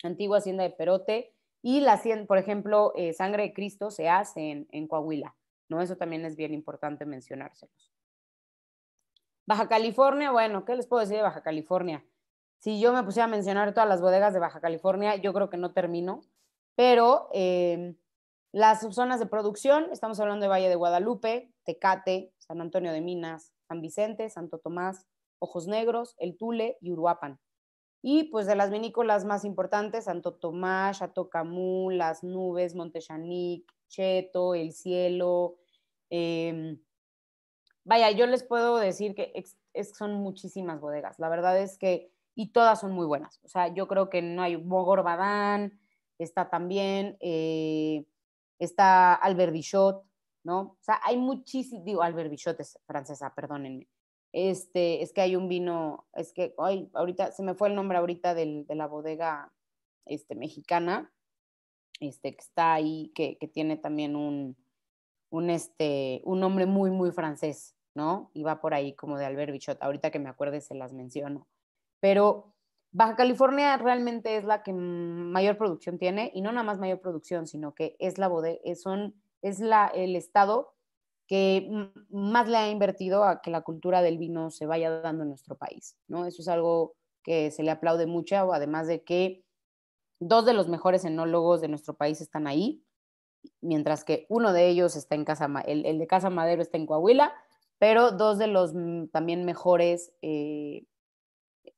Antigua Hacienda de Perote y la por ejemplo, eh, Sangre de Cristo se hace en, Coahuila, ¿no? Eso también es bien importante mencionárselos. Baja California, bueno, ¿qué les puedo decir de Baja California? Si yo me pusiera a mencionar todas las bodegas de Baja California, yo creo que no termino pero eh, las zonas de producción, estamos hablando de Valle de Guadalupe, Tecate, San Antonio de Minas, San Vicente, Santo Tomás, Ojos Negros, El Tule y Uruapan. Y pues de las vinícolas más importantes, Santo Tomás, Chato Las Nubes, Montechanic, Cheto, El Cielo. Em, vaya, yo les puedo decir que son muchísimas bodegas. La verdad es que, y todas son muy buenas. O sea, yo creo que no hay Bogor Badán, está también, eh, está Albert Bichot, ¿no? O sea, hay muchísimo digo, Albert Bichot es francesa, perdónenme. Este, es que hay un vino, es que, ay, ahorita, se me fue el nombre ahorita de la bodega este, mexicana, este, que está ahí, que, que tiene también un, un, este, un nombre muy, muy francés, ¿no? Y va por ahí como de Albert Bichot. Ahorita que me acuerde se las menciono. Pero Baja California realmente es la que mayor producción tiene y no nada más mayor producción, sino que es la eh, es la, el estado que más le ha invertido a que la cultura del vino se vaya dando en nuestro país, ¿no? Eso es algo que se le aplaude mucho, además de que dos de los mejores enólogos de nuestro país están ahí, mientras que uno de ellos está en Casa, el, el de Casa Madero está en Coahuila, pero dos de los también mejores eh,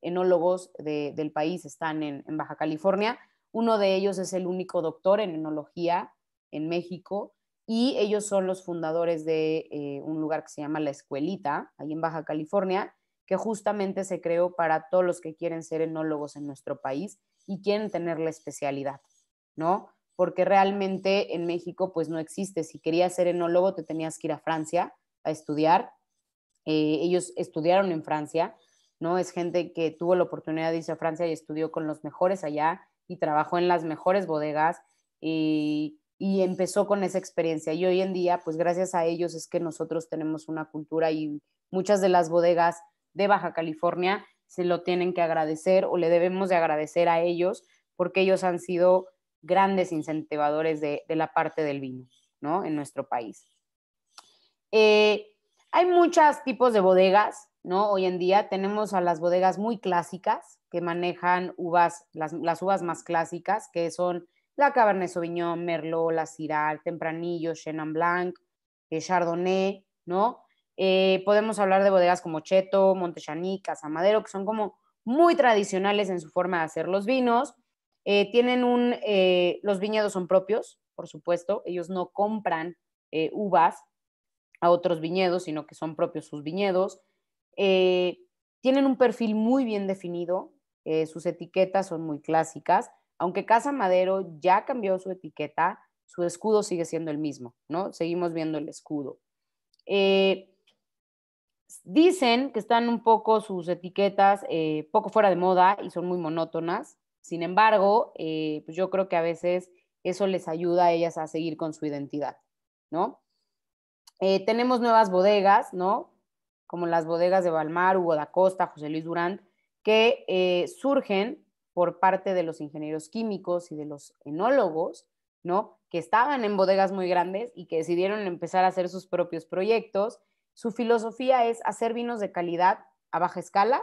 enólogos del país están en, Baja California. Uno de ellos es el único doctor en enología en México y ellos son los fundadores de eh, un lugar que se llama La Escuelita, ahí en Baja California, que justamente se creó para todos los que quieren ser enólogos en nuestro país y quieren tener la especialidad, ¿no? Porque realmente en México pues no existe. Si querías ser enólogo te tenías que ir a Francia a estudiar. Eh, ellos estudiaron en Francia, ¿no? Es gente que tuvo la oportunidad de irse a Francia y estudió con los mejores allá y trabajó en las mejores bodegas y, empezó con esa experiencia. Y hoy en día, pues gracias a ellos es que nosotros tenemos una cultura y muchas de las bodegas de Baja California se lo tienen que agradecer o le debemos de agradecer a ellos porque ellos han sido grandes incentivadores de, la parte del vino, ¿no? En nuestro país. Eh, hay muchos tipos de bodegas, ¿no? Hoy en día tenemos a las bodegas muy clásicas que manejan uvas, las, uvas más clásicas, que son la Cabernet Sauvignon, Merlot, la Ciral Tempranillo, Chenin Blanc, eh, Chardonnay, ¿no? Eh, podemos hablar de bodegas como Cheto, Montechaní, Casamadero, que son como muy tradicionales en su forma de hacer los vinos. Eh, tienen un, los viñedos son propios, por supuesto, ellos no compran uvas a otros viñedos, sino que son propios sus viñedos. Eh, tienen un perfil muy bien definido, eh, sus etiquetas son muy clásicas, aunque Casa Madero ya cambió su etiqueta, su escudo sigue siendo el mismo, ¿no? Seguimos viendo el escudo. Eh, dicen que están un poco sus etiquetas poco fuera de moda y son muy monótonas. Sin embargo, pues yo creo que a veces eso les ayuda a ellas a seguir con su identidad, ¿no? tenemos nuevas bodegas, ¿no? como las bodegas de Balmar, Hugo da Costa, José Luis Durán, que eh, surgen por parte de los ingenieros químicos y de los enólogos, ¿no? Que estaban en bodegas muy grandes y que decidieron empezar a hacer sus propios proyectos. Su filosofía es hacer vinos de calidad a baja escala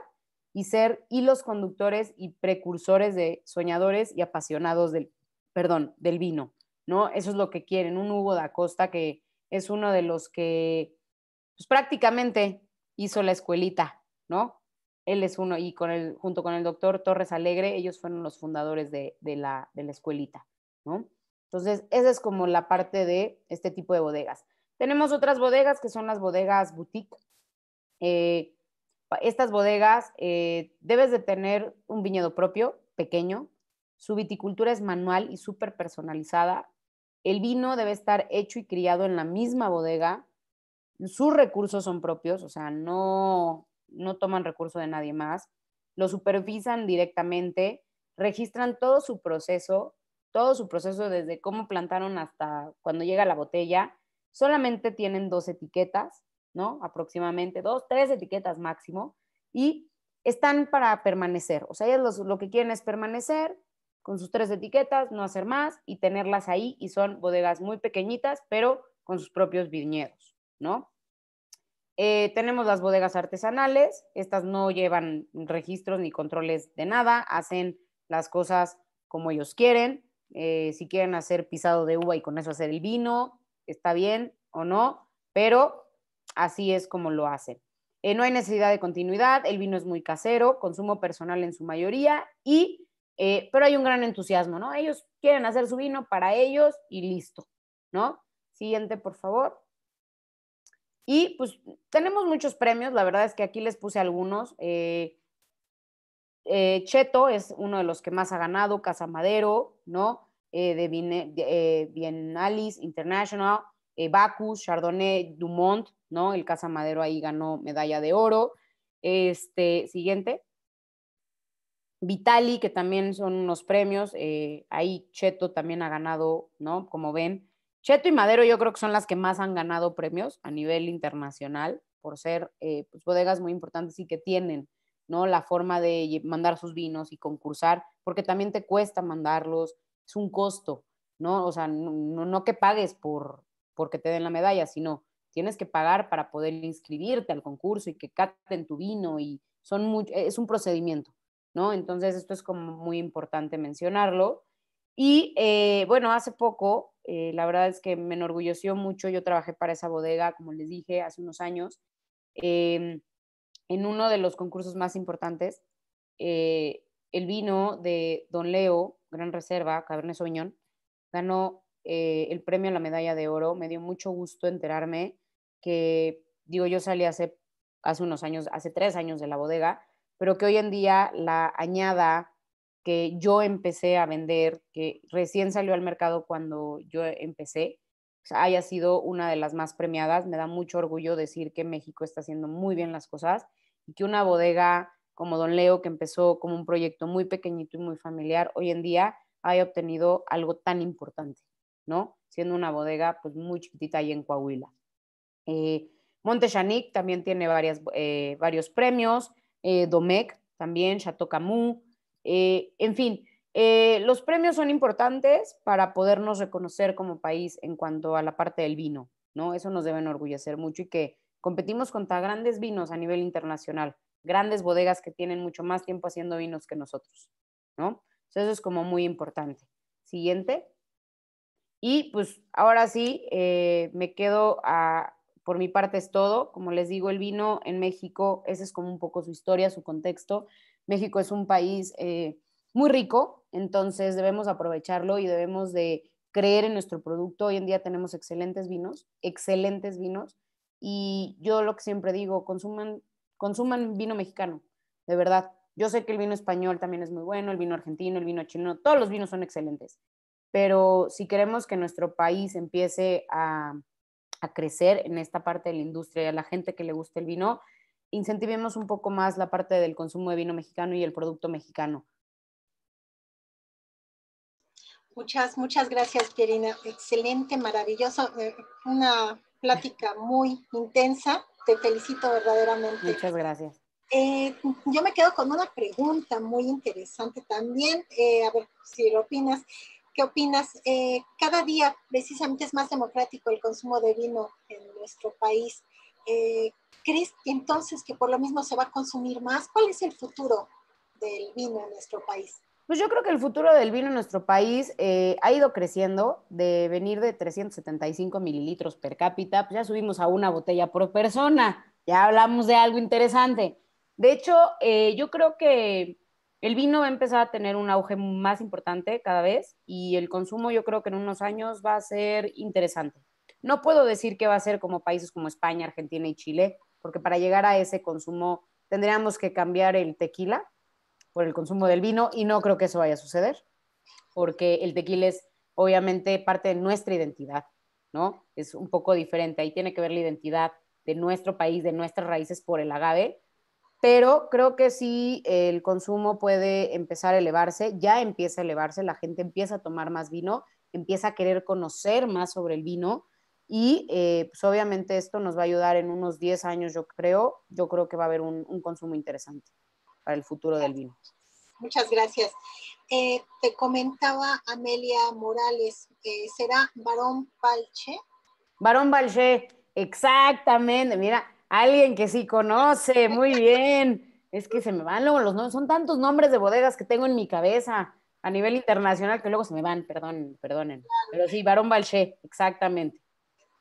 y ser hilos conductores y precursores de soñadores y apasionados del, perdón, del vino, ¿no? Eso es lo que quieren. Un Hugo da Costa que es uno de los que pues, prácticamente hizo la escuelita, ¿no? Él es uno, y junto con el doctor Torres Alegre, ellos fueron los fundadores de, la, escuelita, ¿no? Entonces, esa es como la parte de este tipo de bodegas. Tenemos otras bodegas que son las bodegas boutique. Eh, estas bodegas eh, debes de tener un viñedo propio, pequeño. Su viticultura es manual y súper personalizada. El vino debe estar hecho y criado en la misma bodega sus recursos son propios, o sea, no, no toman recurso de nadie más, lo supervisan directamente, registran todo su proceso, todo su proceso desde cómo plantaron hasta cuando llega la botella. Solamente tienen dos etiquetas, ¿no? Aproximadamente dos, tres etiquetas máximo, y están para permanecer. O sea, ellos lo que quieren es permanecer con sus tres etiquetas, no hacer más y tenerlas ahí, y son bodegas muy pequeñitas, pero con sus propios viñedos. ¿no? Eh, tenemos las bodegas artesanales, estas no llevan registros ni controles de nada, hacen las cosas como ellos quieren, eh, si quieren hacer pisado de uva y con eso hacer el vino, está bien o no, pero así es como lo hacen. Eh, no hay necesidad de continuidad, el vino es muy casero, consumo personal en su mayoría, y, pero hay un gran entusiasmo, ¿no? Ellos quieren hacer su vino para ellos y listo, ¿no? Siguiente, por favor. Y pues tenemos muchos premios, la verdad es que aquí les puse algunos. Eh, eh, Cheto es uno de los que más ha ganado, Casa Madero, ¿no? Eh, de, Bienalis International, Bacus, Chardonnay, Dumont, ¿no? El Casa Madero ahí ganó medalla de oro. Este, siguiente. Vitali, que también son unos premios, ahí Cheto también ha ganado, ¿no? Como ven, Cheto y Madero yo creo que son las que más han ganado premios a nivel internacional por ser eh, pues, bodegas muy importantes y que tienen ¿no? la forma de mandar sus vinos y concursar, porque también te cuesta mandarlos, es un costo, ¿no? O sea, no, que pagues por porque te den la medalla, sino tienes que pagar para poder inscribirte al concurso y que caten tu vino y son eh, es un procedimiento, ¿no? Entonces, esto es como muy importante mencionarlo. Y eh, bueno, hace poco eh, la verdad es que me enorgulleció mucho. Yo trabajé para esa bodega, como les dije, hace unos años, em, en uno de los concursos más importantes. Eh, el vino de Don Leo, Gran Reserva, Cabernet Sauvignon, ganó eh, el premio a la medalla de oro. Me dio mucho gusto enterarme que, digo, yo salí hace, hace unos años, hace tres años de la bodega, pero que hoy en día la añada, que yo empecé a vender, que recién salió al mercado cuando yo empecé, haya sido una de las más premiadas. Me da mucho orgullo decir que México está haciendo muy bien las cosas y que una bodega como Don Leo, que empezó como un proyecto muy pequeñito y muy familiar, hoy en día haya obtenido algo tan importante, ¿no? Siendo una bodega pues muy chiquitita ahí en Coahuila. Eh, Monte Xanic también tiene varias, eh, varios premios, eh, Domec Domecq también, Chateau Camus, eh, en fin, eh, los premios son importantes para podernos reconocer como país en cuanto a la parte del vino, ¿no? Eso nos debe enorgullecer mucho y que competimos contra grandes vinos a nivel internacional, grandes bodegas que tienen mucho más tiempo haciendo vinos que nosotros, ¿no? eso es como muy importante. Siguiente. Y pues ahora sí, eh, me quedo a, por mi parte es todo. Como les digo, el vino en México, ese es como un poco su historia, su contexto. México es un país eh, muy rico, entonces debemos aprovecharlo y debemos de creer en nuestro producto. Hoy en día tenemos excelentes vinos, excelentes vinos, y yo lo que siempre digo, consuman, consuman vino mexicano, de verdad. Yo sé que el vino español también es muy bueno, el vino argentino, el vino chino, todos los vinos son excelentes, pero si queremos que nuestro país empiece a, crecer en esta parte de la industria, y a la gente que le guste el vino, incentivemos un poco más la parte del consumo de vino mexicano y el producto mexicano. Muchas, muchas gracias, Pierina. Excelente, maravilloso. Eh, una plática muy intensa. Te felicito verdaderamente. Muchas gracias. Eh, yo me quedo con una pregunta muy interesante también. Eh, a ver si lo opinas. ¿Qué opinas? cada día precisamente es más democrático el consumo de vino en nuestro país eh, ¿crees entonces que por lo mismo se va a consumir más? ¿Cuál es el futuro del vino en nuestro país? Pues yo creo que el futuro del vino en nuestro país eh, ha ido creciendo, de venir de 375 mililitros per cápita, pues ya subimos a una botella por persona, ya hablamos de algo interesante. De hecho, eh, yo creo que el vino va a empezar a tener un auge más importante cada vez y el consumo yo creo que en unos años va a ser interesante. No puedo decir que va a ser como países como España, Argentina y Chile, porque para llegar a ese consumo tendríamos que cambiar el tequila por el consumo del vino y no creo que eso vaya a suceder, porque el tequila es obviamente parte de nuestra identidad, ¿no? Es un poco diferente, ahí tiene que ver la identidad de nuestro país, de nuestras raíces por el agave, pero creo que si el consumo puede empezar a elevarse, ya empieza a elevarse, la gente empieza a tomar más vino, empieza a querer conocer más sobre el vino y eh, pues obviamente esto nos va a ayudar en unos 10 años, yo creo. Yo creo que va a haber un, consumo interesante para el futuro del vino. Muchas gracias. Eh, te comentaba Amelia Morales, eh, ¿será Barón Balché Barón Balché exactamente. Mira, alguien que sí conoce, muy bien. Es que se me van luego los nombres, son tantos nombres de bodegas que tengo en mi cabeza a nivel internacional que luego se me van, perdón, perdonen. Pero sí, Barón Balché, exactamente.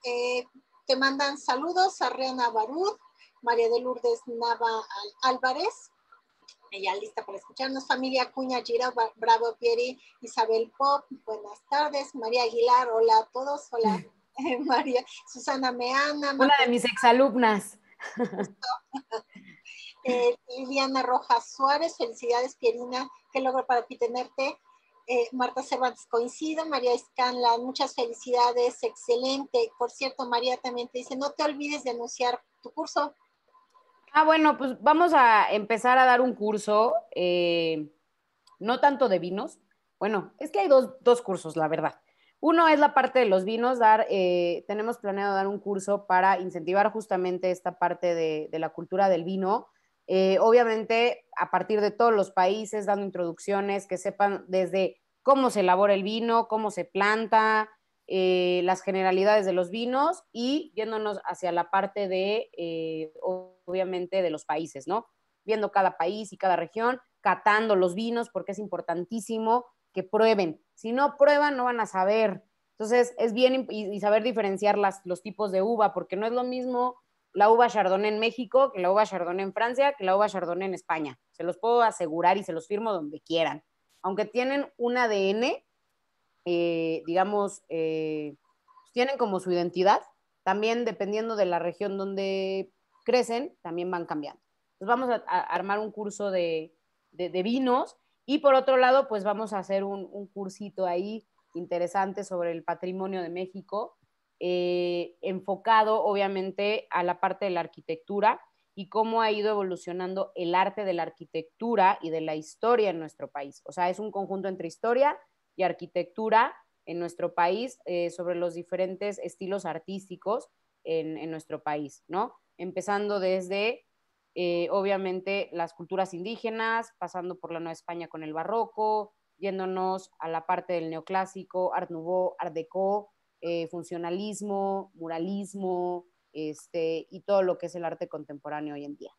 Eh, te mandan saludos a Reana Barud, María de Lourdes Nava Álvarez, ella lista para escucharnos, familia Cuña, Gira, Bravo Pieri, Isabel Pop, buenas tardes, María Aguilar, hola a todos, hola eh, María, Susana Meana. Una de mis exalumnas. Eh, Liliana Rojas Suárez, felicidades Pierina, qué logro para ti tenerte. Eh, Marta Cervantes, coincido, María Escanla, muchas felicidades, excelente. Por cierto, María también te dice, no te olvides de anunciar tu curso. Ah, bueno, pues vamos a empezar a dar un curso, eh, no tanto de vinos. Bueno, es que hay dos, cursos, la verdad. Uno es la parte de los vinos, dar, eh, tenemos planeado dar un curso para incentivar justamente esta parte de la cultura del vino eh, obviamente, a partir de todos los países, dando introducciones que sepan desde cómo se elabora el vino, cómo se planta, eh, las generalidades de los vinos y yéndonos hacia la parte de, eh, obviamente, de los países, ¿no? Viendo cada país y cada región, catando los vinos, porque es importantísimo que prueben. Si no prueban, no van a saber. Entonces, es bien y, saber diferenciar los tipos de uva, porque no es lo mismo la uva chardonnay en México, que la uva chardonnay en Francia, que la uva chardonnay en España. Se los puedo asegurar y se los firmo donde quieran. Aunque tienen un ADN, eh, digamos, eh, pues tienen como su identidad, también dependiendo de la región donde crecen, también van cambiando. Entonces vamos a, armar un curso de, vinos y por otro lado, pues vamos a hacer un, un cursito ahí interesante sobre el patrimonio de México eh, enfocado obviamente a la parte de la arquitectura y cómo ha ido evolucionando el arte de la arquitectura y de la historia en nuestro país. O sea, es un conjunto entre historia y arquitectura en nuestro país eh, sobre los diferentes estilos artísticos en, nuestro país, ¿no? Empezando desde, eh, obviamente, las culturas indígenas, pasando por la Nueva España con el barroco, yéndonos a la parte del neoclásico, Art Nouveau, Art Deco, eh, funcionalismo, muralismo este, y todo lo que es el arte contemporáneo hoy en día.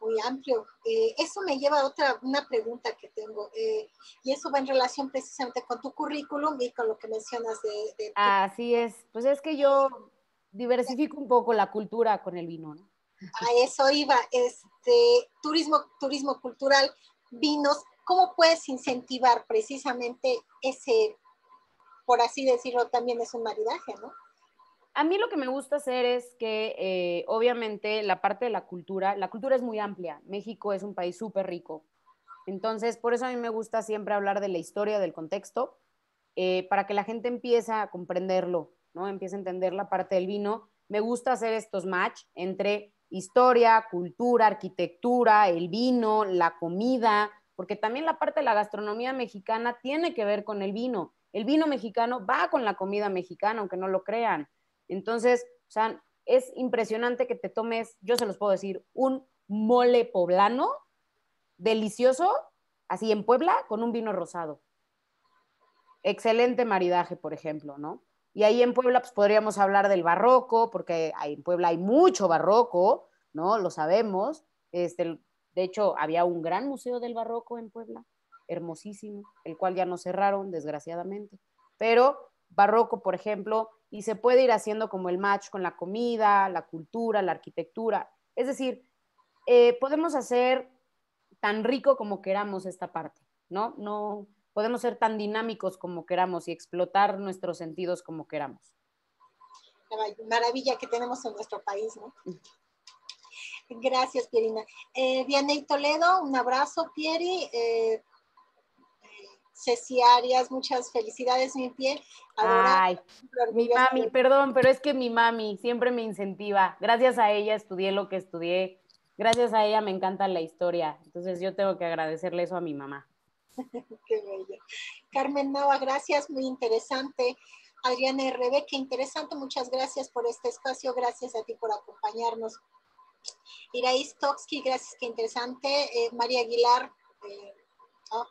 Muy amplio. Eh, eso me lleva a otra, una pregunta que tengo, eh, y eso va en relación precisamente con tu currículum y con lo que mencionas de... Así es, pues es que yo diversifico un poco la cultura con el vino, ¿no? A eso iba, este, turismo, turismo cultural, vinos, ¿cómo puedes incentivar precisamente ese, por así decirlo, también es un maridaje, ¿no? A mí lo que me gusta hacer es que, eh, obviamente, la parte de la cultura, la cultura es muy amplia. México es un país súper rico. Entonces, por eso a mí me gusta siempre hablar de la historia, del contexto, eh, para que la gente empiece a comprenderlo, ¿no? Empiece a entender la parte del vino. Me gusta hacer estos match entre historia, cultura, arquitectura, el vino, la comida, porque también la parte de la gastronomía mexicana tiene que ver con el vino. El vino mexicano va con la comida mexicana, aunque no lo crean. Entonces, o sea, es impresionante que te tomes, yo se los puedo decir, un mole poblano delicioso, así en Puebla, con un vino rosado. Excelente maridaje, por ejemplo, ¿no? Y ahí en Puebla, pues podríamos hablar del barroco, porque en Puebla hay mucho barroco, ¿no? Lo sabemos. Este, de hecho, había un gran museo del barroco en Puebla hermosísimo, el cual ya no cerraron, desgraciadamente. Pero barroco, por ejemplo, y se puede ir haciendo como el match con la comida, la cultura, la arquitectura. Es decir, eh, podemos hacer tan rico como queramos esta parte, ¿no? No podemos ser tan dinámicos como queramos y explotar nuestros sentidos como queramos. Maravilla que tenemos en nuestro país, ¿no? Mm. Gracias, Pierina. Eh, Toledo, un abrazo, Pieri. Eh, Ceci Arias, muchas felicidades, mi pie. Ay, mi mami, perdón, pero es que mi mami siempre me incentiva. Gracias a ella estudié lo que estudié. Gracias a ella me encanta la historia. Entonces yo tengo que agradecerle eso a mi mamá. Qué bello. Carmen Nava, gracias, muy interesante. Adriana RB, qué interesante, muchas gracias por este espacio, gracias a ti por acompañarnos. Iraís Toksky, gracias, qué interesante. Eh, María Aguilar, eh, ah,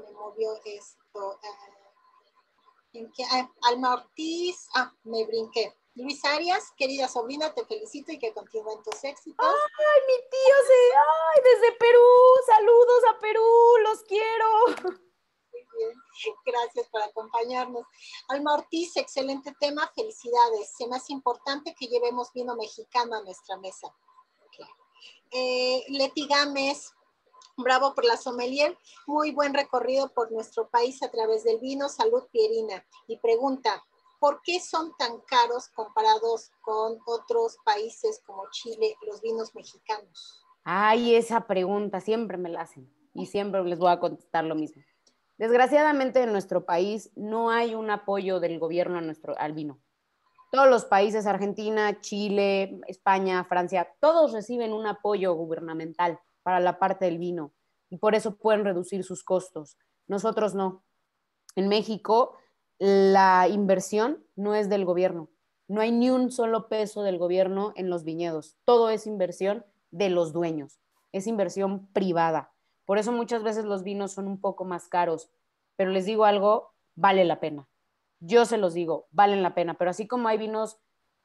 me movió esto. Ah, ¿En qué? Ah, Alma Ortiz, ah, me brinqué. Luis Arias, querida sobrina, te felicito y que continúen tus éxitos. ¡Ay, mi tío! Se... ¡Ay, desde Perú! ¡Saludos a Perú! ¡Los quiero! Muy bien, gracias por acompañarnos. Alma Ortiz, excelente tema, felicidades. Se me hace importante que llevemos vino mexicano a nuestra mesa. Okay. Eh, Leti Gámez, Bravo por la sommelier. Muy buen recorrido por nuestro país a través del vino. Salud, Pierina. Y pregunta, ¿por qué son tan caros comparados con otros países como Chile los vinos mexicanos? Ay, esa pregunta siempre me la hacen y siempre les voy a contestar lo mismo. Desgraciadamente en nuestro país no hay un apoyo del gobierno a nuestro, al vino. Todos los países, Argentina, Chile, España, Francia, todos reciben un apoyo gubernamental para la parte del vino y por eso pueden reducir sus costos. Nosotros no. En México la inversión no es del gobierno. No hay ni un solo peso del gobierno en los viñedos. Todo es inversión de los dueños. Es inversión privada. Por eso muchas veces los vinos son un poco más caros. Pero les digo algo, vale la pena. Yo se los digo, valen la pena. Pero así como hay vinos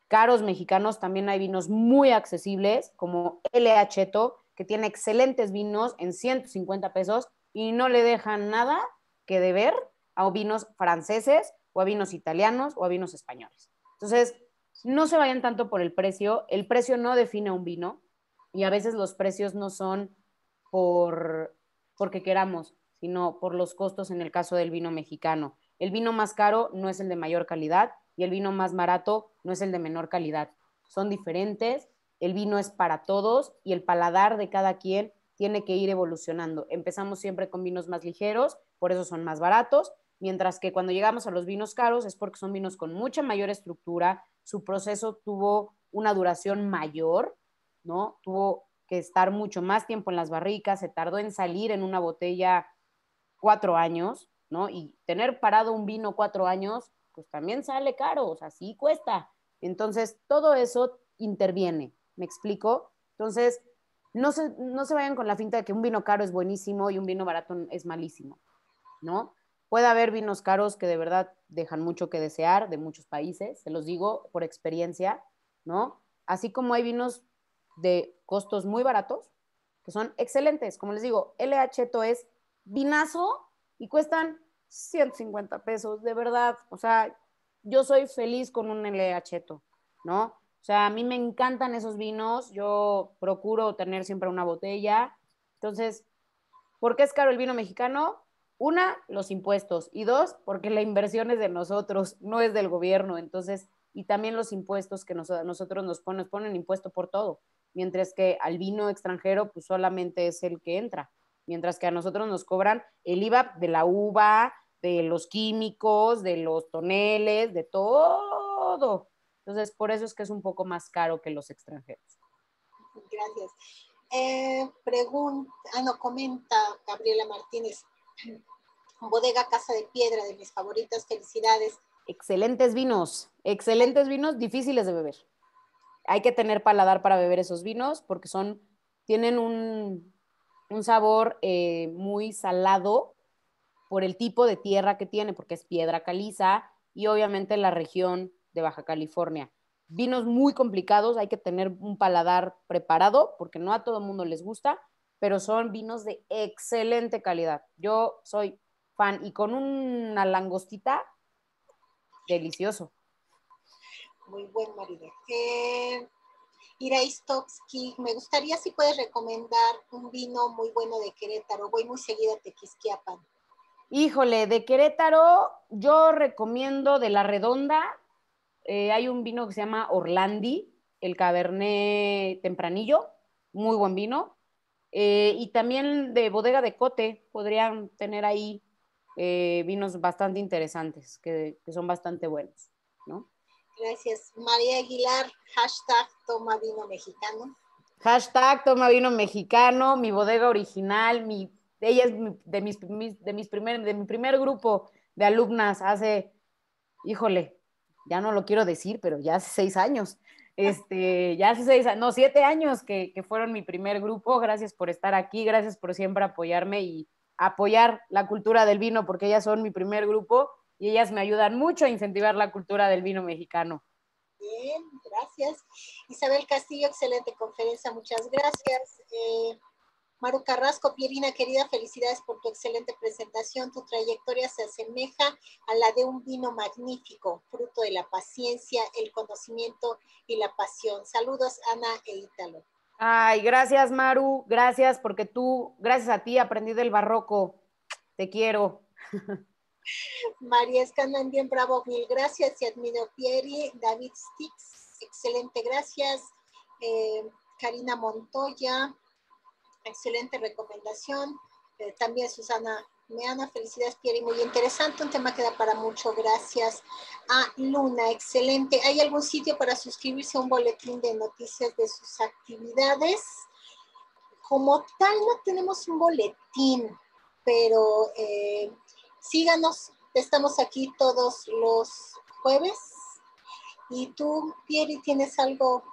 caros mexicanos, también hay vinos muy accesibles como LH que tiene excelentes vinos en 150 pesos y no le dejan nada que deber a vinos franceses o a vinos italianos o a vinos españoles. Entonces, no se vayan tanto por el precio, el precio no define un vino y a veces los precios no son por porque queramos, sino por los costos en el caso del vino mexicano. El vino más caro no es el de mayor calidad y el vino más barato no es el de menor calidad. Son diferentes, el vino es para todos y el paladar de cada quien tiene que ir evolucionando. Empezamos siempre con vinos más ligeros, por eso son más baratos, mientras que cuando llegamos a los vinos caros es porque son vinos con mucha mayor estructura, su proceso tuvo una duración mayor, ¿no? Tuvo que estar mucho más tiempo en las barricas, se tardó en salir en una botella cuatro años, ¿no? Y tener parado un vino cuatro años, pues también sale caro, o sea, sí cuesta. Entonces, todo eso interviene. ¿Me explico? Entonces, no se, no se vayan con la finta de que un vino caro es buenísimo y un vino barato es malísimo, ¿no? Puede haber vinos caros que de verdad dejan mucho que desear de muchos países, se los digo por experiencia, ¿no? Así como hay vinos de costos muy baratos, que son excelentes. Como les digo, LHTO es vinazo y cuestan 150 pesos, de verdad. O sea, yo soy feliz con un LHTO, ¿no? sea, a mí me encantan esos vinos, yo procuro tener siempre una botella. Entonces, ¿por qué es caro el vino mexicano? Una, los impuestos. Y dos, porque la inversión es de nosotros, no es del gobierno. Entonces, y también los impuestos que nosotros nos ponen, nos ponen impuesto por todo. Mientras que al vino extranjero, pues solamente es el que entra. Mientras que a nosotros nos cobran el IVA de la uva, de los químicos, de los toneles, de todo. Entonces, por eso es que es un poco más caro que los extranjeros. Gracias. Eh, pregunta, ah, no, comenta Gabriela Martínez. Bodega Casa de Piedra, de mis favoritas, felicidades. Excelentes vinos, excelentes vinos, difíciles de beber. Hay que tener paladar para beber esos vinos porque son, tienen un, sabor eh, muy salado por el tipo de tierra que tiene, porque es piedra caliza y obviamente la región de Baja California. Vinos muy complicados, hay que tener un paladar preparado porque no a todo el mundo les gusta, pero son vinos de excelente calidad. Yo soy fan y con una langostita, delicioso. Muy buen marido. Ira Istokski, me gustaría si puedes recomendar un vino muy bueno de Querétaro. Voy muy seguida a Tequisquiapan. Híjole, de Querétaro yo recomiendo de la redonda eh, hay un vino que se llama Orlandi, el Cabernet Tempranillo, muy buen vino. Eh, y también de bodega de Cote, podrían tener ahí eh, vinos bastante interesantes, que, son bastante buenos, ¿no? Gracias. María Aguilar, hashtag toma vino mexicano. Hashtag toma vino mexicano, mi bodega original, mi, ella es de, mis, de, mis primer, de mi primer grupo de alumnas hace, híjole, ya no lo quiero decir, pero ya hace seis años, este, ya hace seis, no, siete años que, fueron mi primer grupo. Gracias por estar aquí, gracias por siempre apoyarme y apoyar la cultura del vino, porque ellas son mi primer grupo y ellas me ayudan mucho a incentivar la cultura del vino mexicano. Bien, gracias. Isabel Castillo, excelente conferencia, muchas gracias. Eh, Maru Carrasco, Pierina querida, felicidades por tu excelente presentación. Tu trayectoria se asemeja a la de un vino magnífico, fruto de la paciencia, el conocimiento y la pasión. Saludos, Ana e Ítalo. Ay, gracias, Maru. Gracias porque tú, gracias a ti, aprendí del barroco. Te quiero. María Escandan, bien bravo, mil gracias. Y admiro Pieri, David Stix, excelente, gracias. Eh, Karina Montoya, Excelente recomendación. Eh, también Susana Meana, felicidades Pieri. muy interesante, un tema que da para mucho, gracias. a Luna, excelente. ¿Hay algún sitio para suscribirse a un boletín de noticias de sus actividades? Como tal, no tenemos un boletín, pero eh, síganos, estamos aquí todos los jueves. ¿Y tú, Pieri, tienes algo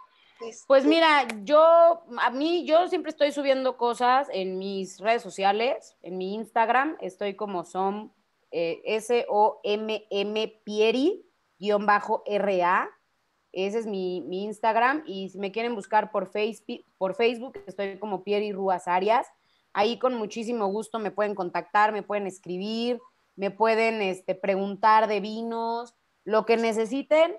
pues mira, yo, a mí, yo siempre estoy subiendo cosas en mis redes sociales, en mi Instagram, estoy como som eh, S-O-M-M Pieri, guión bajo R-A, ese es mi, Instagram, y si me quieren buscar por, Facebook, por Facebook, estoy como Pieri Rúas Arias, ahí con muchísimo gusto me pueden contactar, me pueden escribir, me pueden este, preguntar de vinos, lo que necesiten,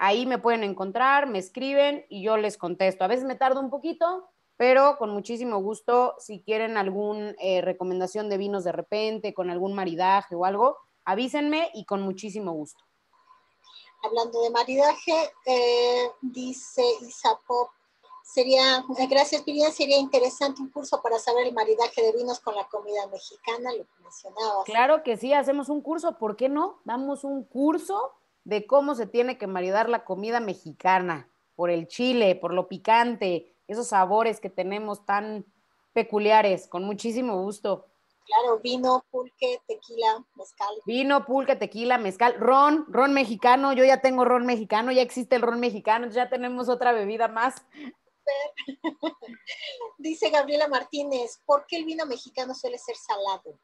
Ahí me pueden encontrar, me escriben y yo les contesto. A veces me tardo un poquito, pero con muchísimo gusto, si quieren alguna eh, recomendación de vinos de repente, con algún maridaje o algo, avísenme y con muchísimo gusto. Hablando de maridaje, eh, dice Isapop, sería, eh, gracias Virginia. sería interesante un curso para saber el maridaje de vinos con la comida mexicana, lo que mencionabas. Claro que sí, hacemos un curso, ¿por qué no? Damos un curso de cómo se tiene que maridar la comida mexicana, por el chile, por lo picante, esos sabores que tenemos tan peculiares, con muchísimo gusto. Claro, vino, pulque, tequila, mezcal. Vino, pulque, tequila, mezcal, ron, ron mexicano, yo ya tengo ron mexicano, ya existe el ron mexicano, ya tenemos otra bebida más. Dice Gabriela Martínez, ¿por qué el vino mexicano suele ser salado?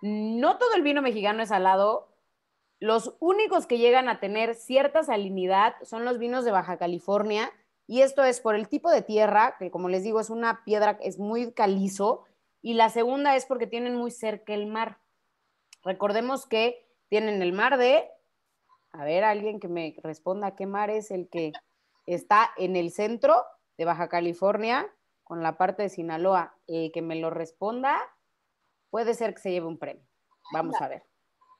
No todo el vino mexicano es salado, los únicos que llegan a tener cierta salinidad son los vinos de Baja California y esto es por el tipo de tierra, que como les digo es una piedra, es muy calizo, y la segunda es porque tienen muy cerca el mar. Recordemos que tienen el mar de, a ver, alguien que me responda qué mar es el que está en el centro de Baja California con la parte de Sinaloa, eh, que me lo responda, puede ser que se lleve un premio. Vamos a ver.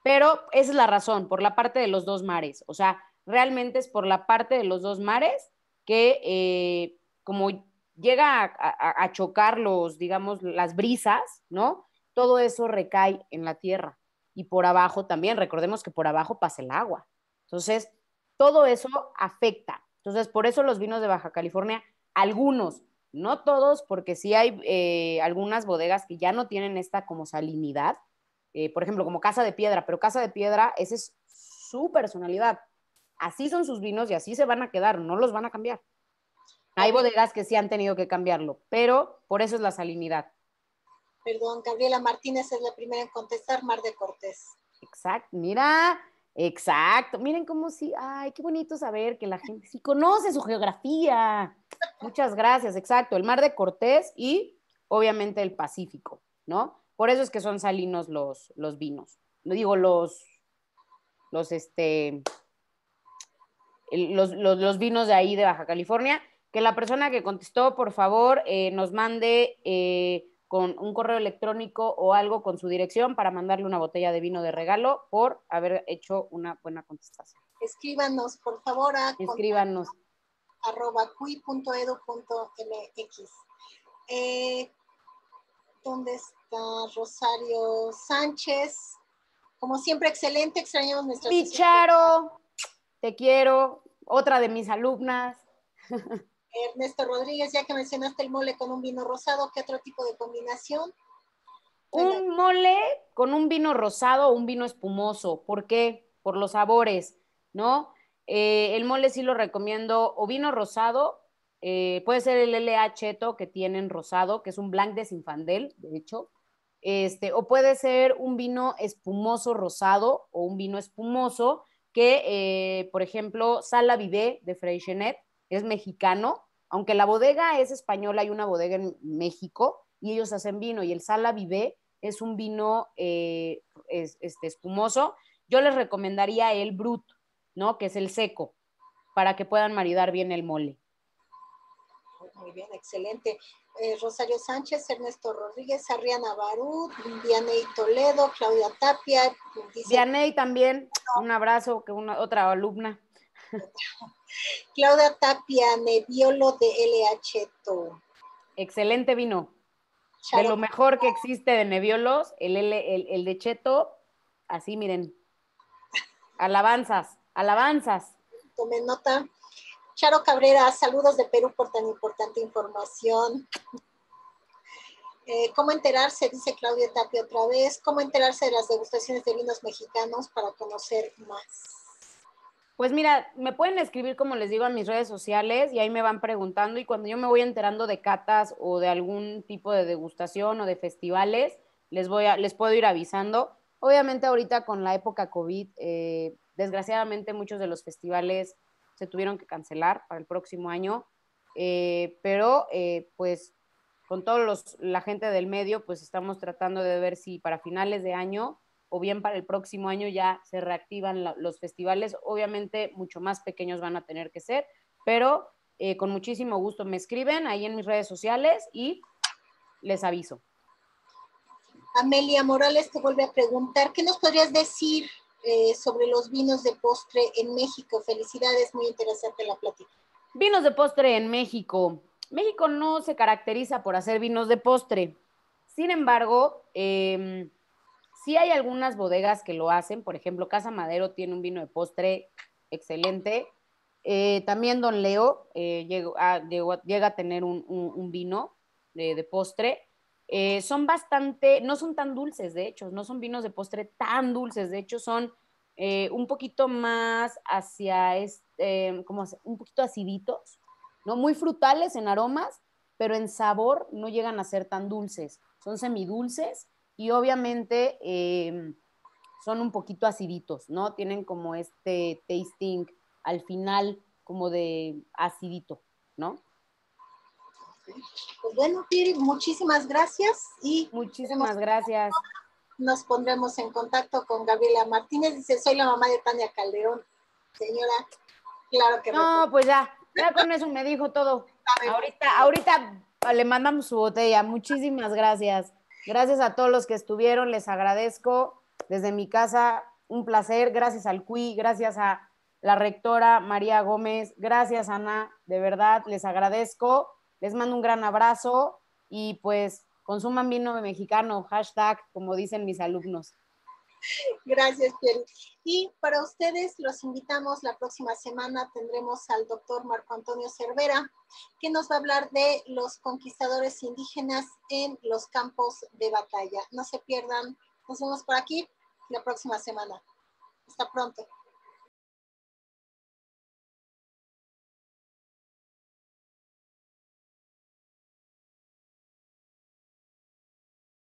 Pero esa es la razón, por la parte de los dos mares. O sea, realmente es por la parte de los dos mares que eh, como llega a, chocar los, digamos, las brisas, ¿no? Todo eso recae en la tierra. Y por abajo también, recordemos que por abajo pasa el agua. Entonces, todo eso afecta. Entonces, por eso los vinos de Baja California, algunos, no todos, porque sí hay eh, algunas bodegas que ya no tienen esta como salinidad, eh, por ejemplo, como Casa de Piedra, pero Casa de Piedra, esa es su personalidad. Así son sus vinos y así se van a quedar, no los van a cambiar. Hay bodegas que sí han tenido que cambiarlo, pero por eso es la salinidad. Perdón, Gabriela Martínez es la primera en contestar, Mar de Cortés. Exacto, mira, exacto. Miren cómo sí, ay, qué bonito saber que la gente sí conoce su geografía. Muchas gracias, exacto. El Mar de Cortés y obviamente el Pacífico, ¿no? Por eso es que son salinos los, los vinos. No digo los, los, este, los, vinos de ahí de Baja California. Que la persona que contestó, por favor, eh, nos mande eh, con un correo electrónico o algo con su dirección para mandarle una botella de vino de regalo por haber hecho una buena contestación. Escríbanos, por favor, a escríbanos arroba cui.edu.mx. Eh, ¿Dónde está Rosario Sánchez? Como siempre, excelente, extrañamos nuestra... Picharo, te quiero, otra de mis alumnas. Ernesto Rodríguez, ya que mencionaste el mole con un vino rosado, ¿qué otro tipo de combinación? Un mole con un vino rosado o un vino espumoso. ¿Por qué? Por los sabores, ¿no? Eh, el mole sí lo recomiendo o vino rosado eh, puede ser el LH que tienen rosado, que es un blanc de Sinfandel, de hecho. Este, o puede ser un vino espumoso rosado o un vino espumoso que, eh, por ejemplo, Sala Vivé de Freixenet es mexicano, aunque la bodega es española, hay una bodega en México y ellos hacen vino y el Sala Vivé es un vino eh, este, espumoso. Yo les recomendaría el Brut, ¿no? Que es el seco, para que puedan maridar bien el mole. Pues, muy bien, excelente. Eh, Rosario Sánchez, Ernesto Rodríguez, Arriana Barú, Dianey Toledo, Claudia Tapia. Dianey también, un abrazo, que una, otra alumna. Claudia Tapia, Nebiolo de LHTO. Excelente vino. de lo mejor que existe de Neviolos, el, el, el de Cheto, así miren. Alabanzas, alabanzas. Tomen nota. Charo Cabrera, saludos de Perú por tan importante información. Eh, ¿Cómo enterarse? Dice Claudia Tapia otra vez. ¿Cómo enterarse de las degustaciones de vinos mexicanos para conocer más? Pues mira, me pueden escribir, como les digo, a mis redes sociales y ahí me van preguntando y cuando yo me voy enterando de catas o de algún tipo de degustación o de festivales, les, voy a, les puedo ir avisando. Obviamente ahorita con la época COVID, eh, desgraciadamente muchos de los festivales se tuvieron que cancelar para el próximo año, eh, pero eh, pues con todos los, la gente del medio, pues estamos tratando de ver si para finales de año o bien para el próximo año ya se reactivan los festivales. Obviamente mucho más pequeños van a tener que ser, pero eh, con muchísimo gusto me escriben ahí en mis redes sociales y les aviso. Amelia Morales te vuelve a preguntar, ¿qué nos podrías decir eh, sobre los vinos de postre en México. Felicidades, muy interesante la plática. Vinos de postre en México. México no se caracteriza por hacer vinos de postre. Sin embargo, em, sí hay algunas bodegas que lo hacen. Por ejemplo, Casa Madero tiene un vino de postre excelente. Eh, también Don Leo eh, llegó llega a tener un, vino de, de, postre. Eh, son bastante, no son tan dulces, de hecho, no son vinos de postre tan dulces, de hecho son eh, un poquito más hacia, este, eh, como un poquito aciditos, ¿no? Muy frutales en aromas, pero en sabor no llegan a ser tan dulces, son semidulces y obviamente son un poquito aciditos, ¿no? Tienen como este tasting al final como de acidito, ¿no? Pues bueno, Piri, muchísimas gracias y muchísimas gracias. Nos pondremos en contacto con Gabriela Martínez. Dice, soy la mamá de Tania Calderón. Señora, claro que no. No, pues ya, ya con eso me dijo todo. Ahorita, ahorita le mandamos su botella. Muchísimas gracias. Gracias a todos los que estuvieron, les agradezco. Desde mi casa, un placer. Gracias al CUI, gracias a la rectora María Gómez, gracias Ana, de verdad, les agradezco. Les mando un gran abrazo y pues consuman vino mexicano, hashtag, como dicen mis alumnos. Gracias, Pierre. Y para ustedes los invitamos, la próxima semana tendremos al doctor Marco Antonio Cervera, que nos va a hablar de los conquistadores indígenas en los campos de batalla. No se pierdan, nos vemos por aquí la próxima semana. Hasta pronto.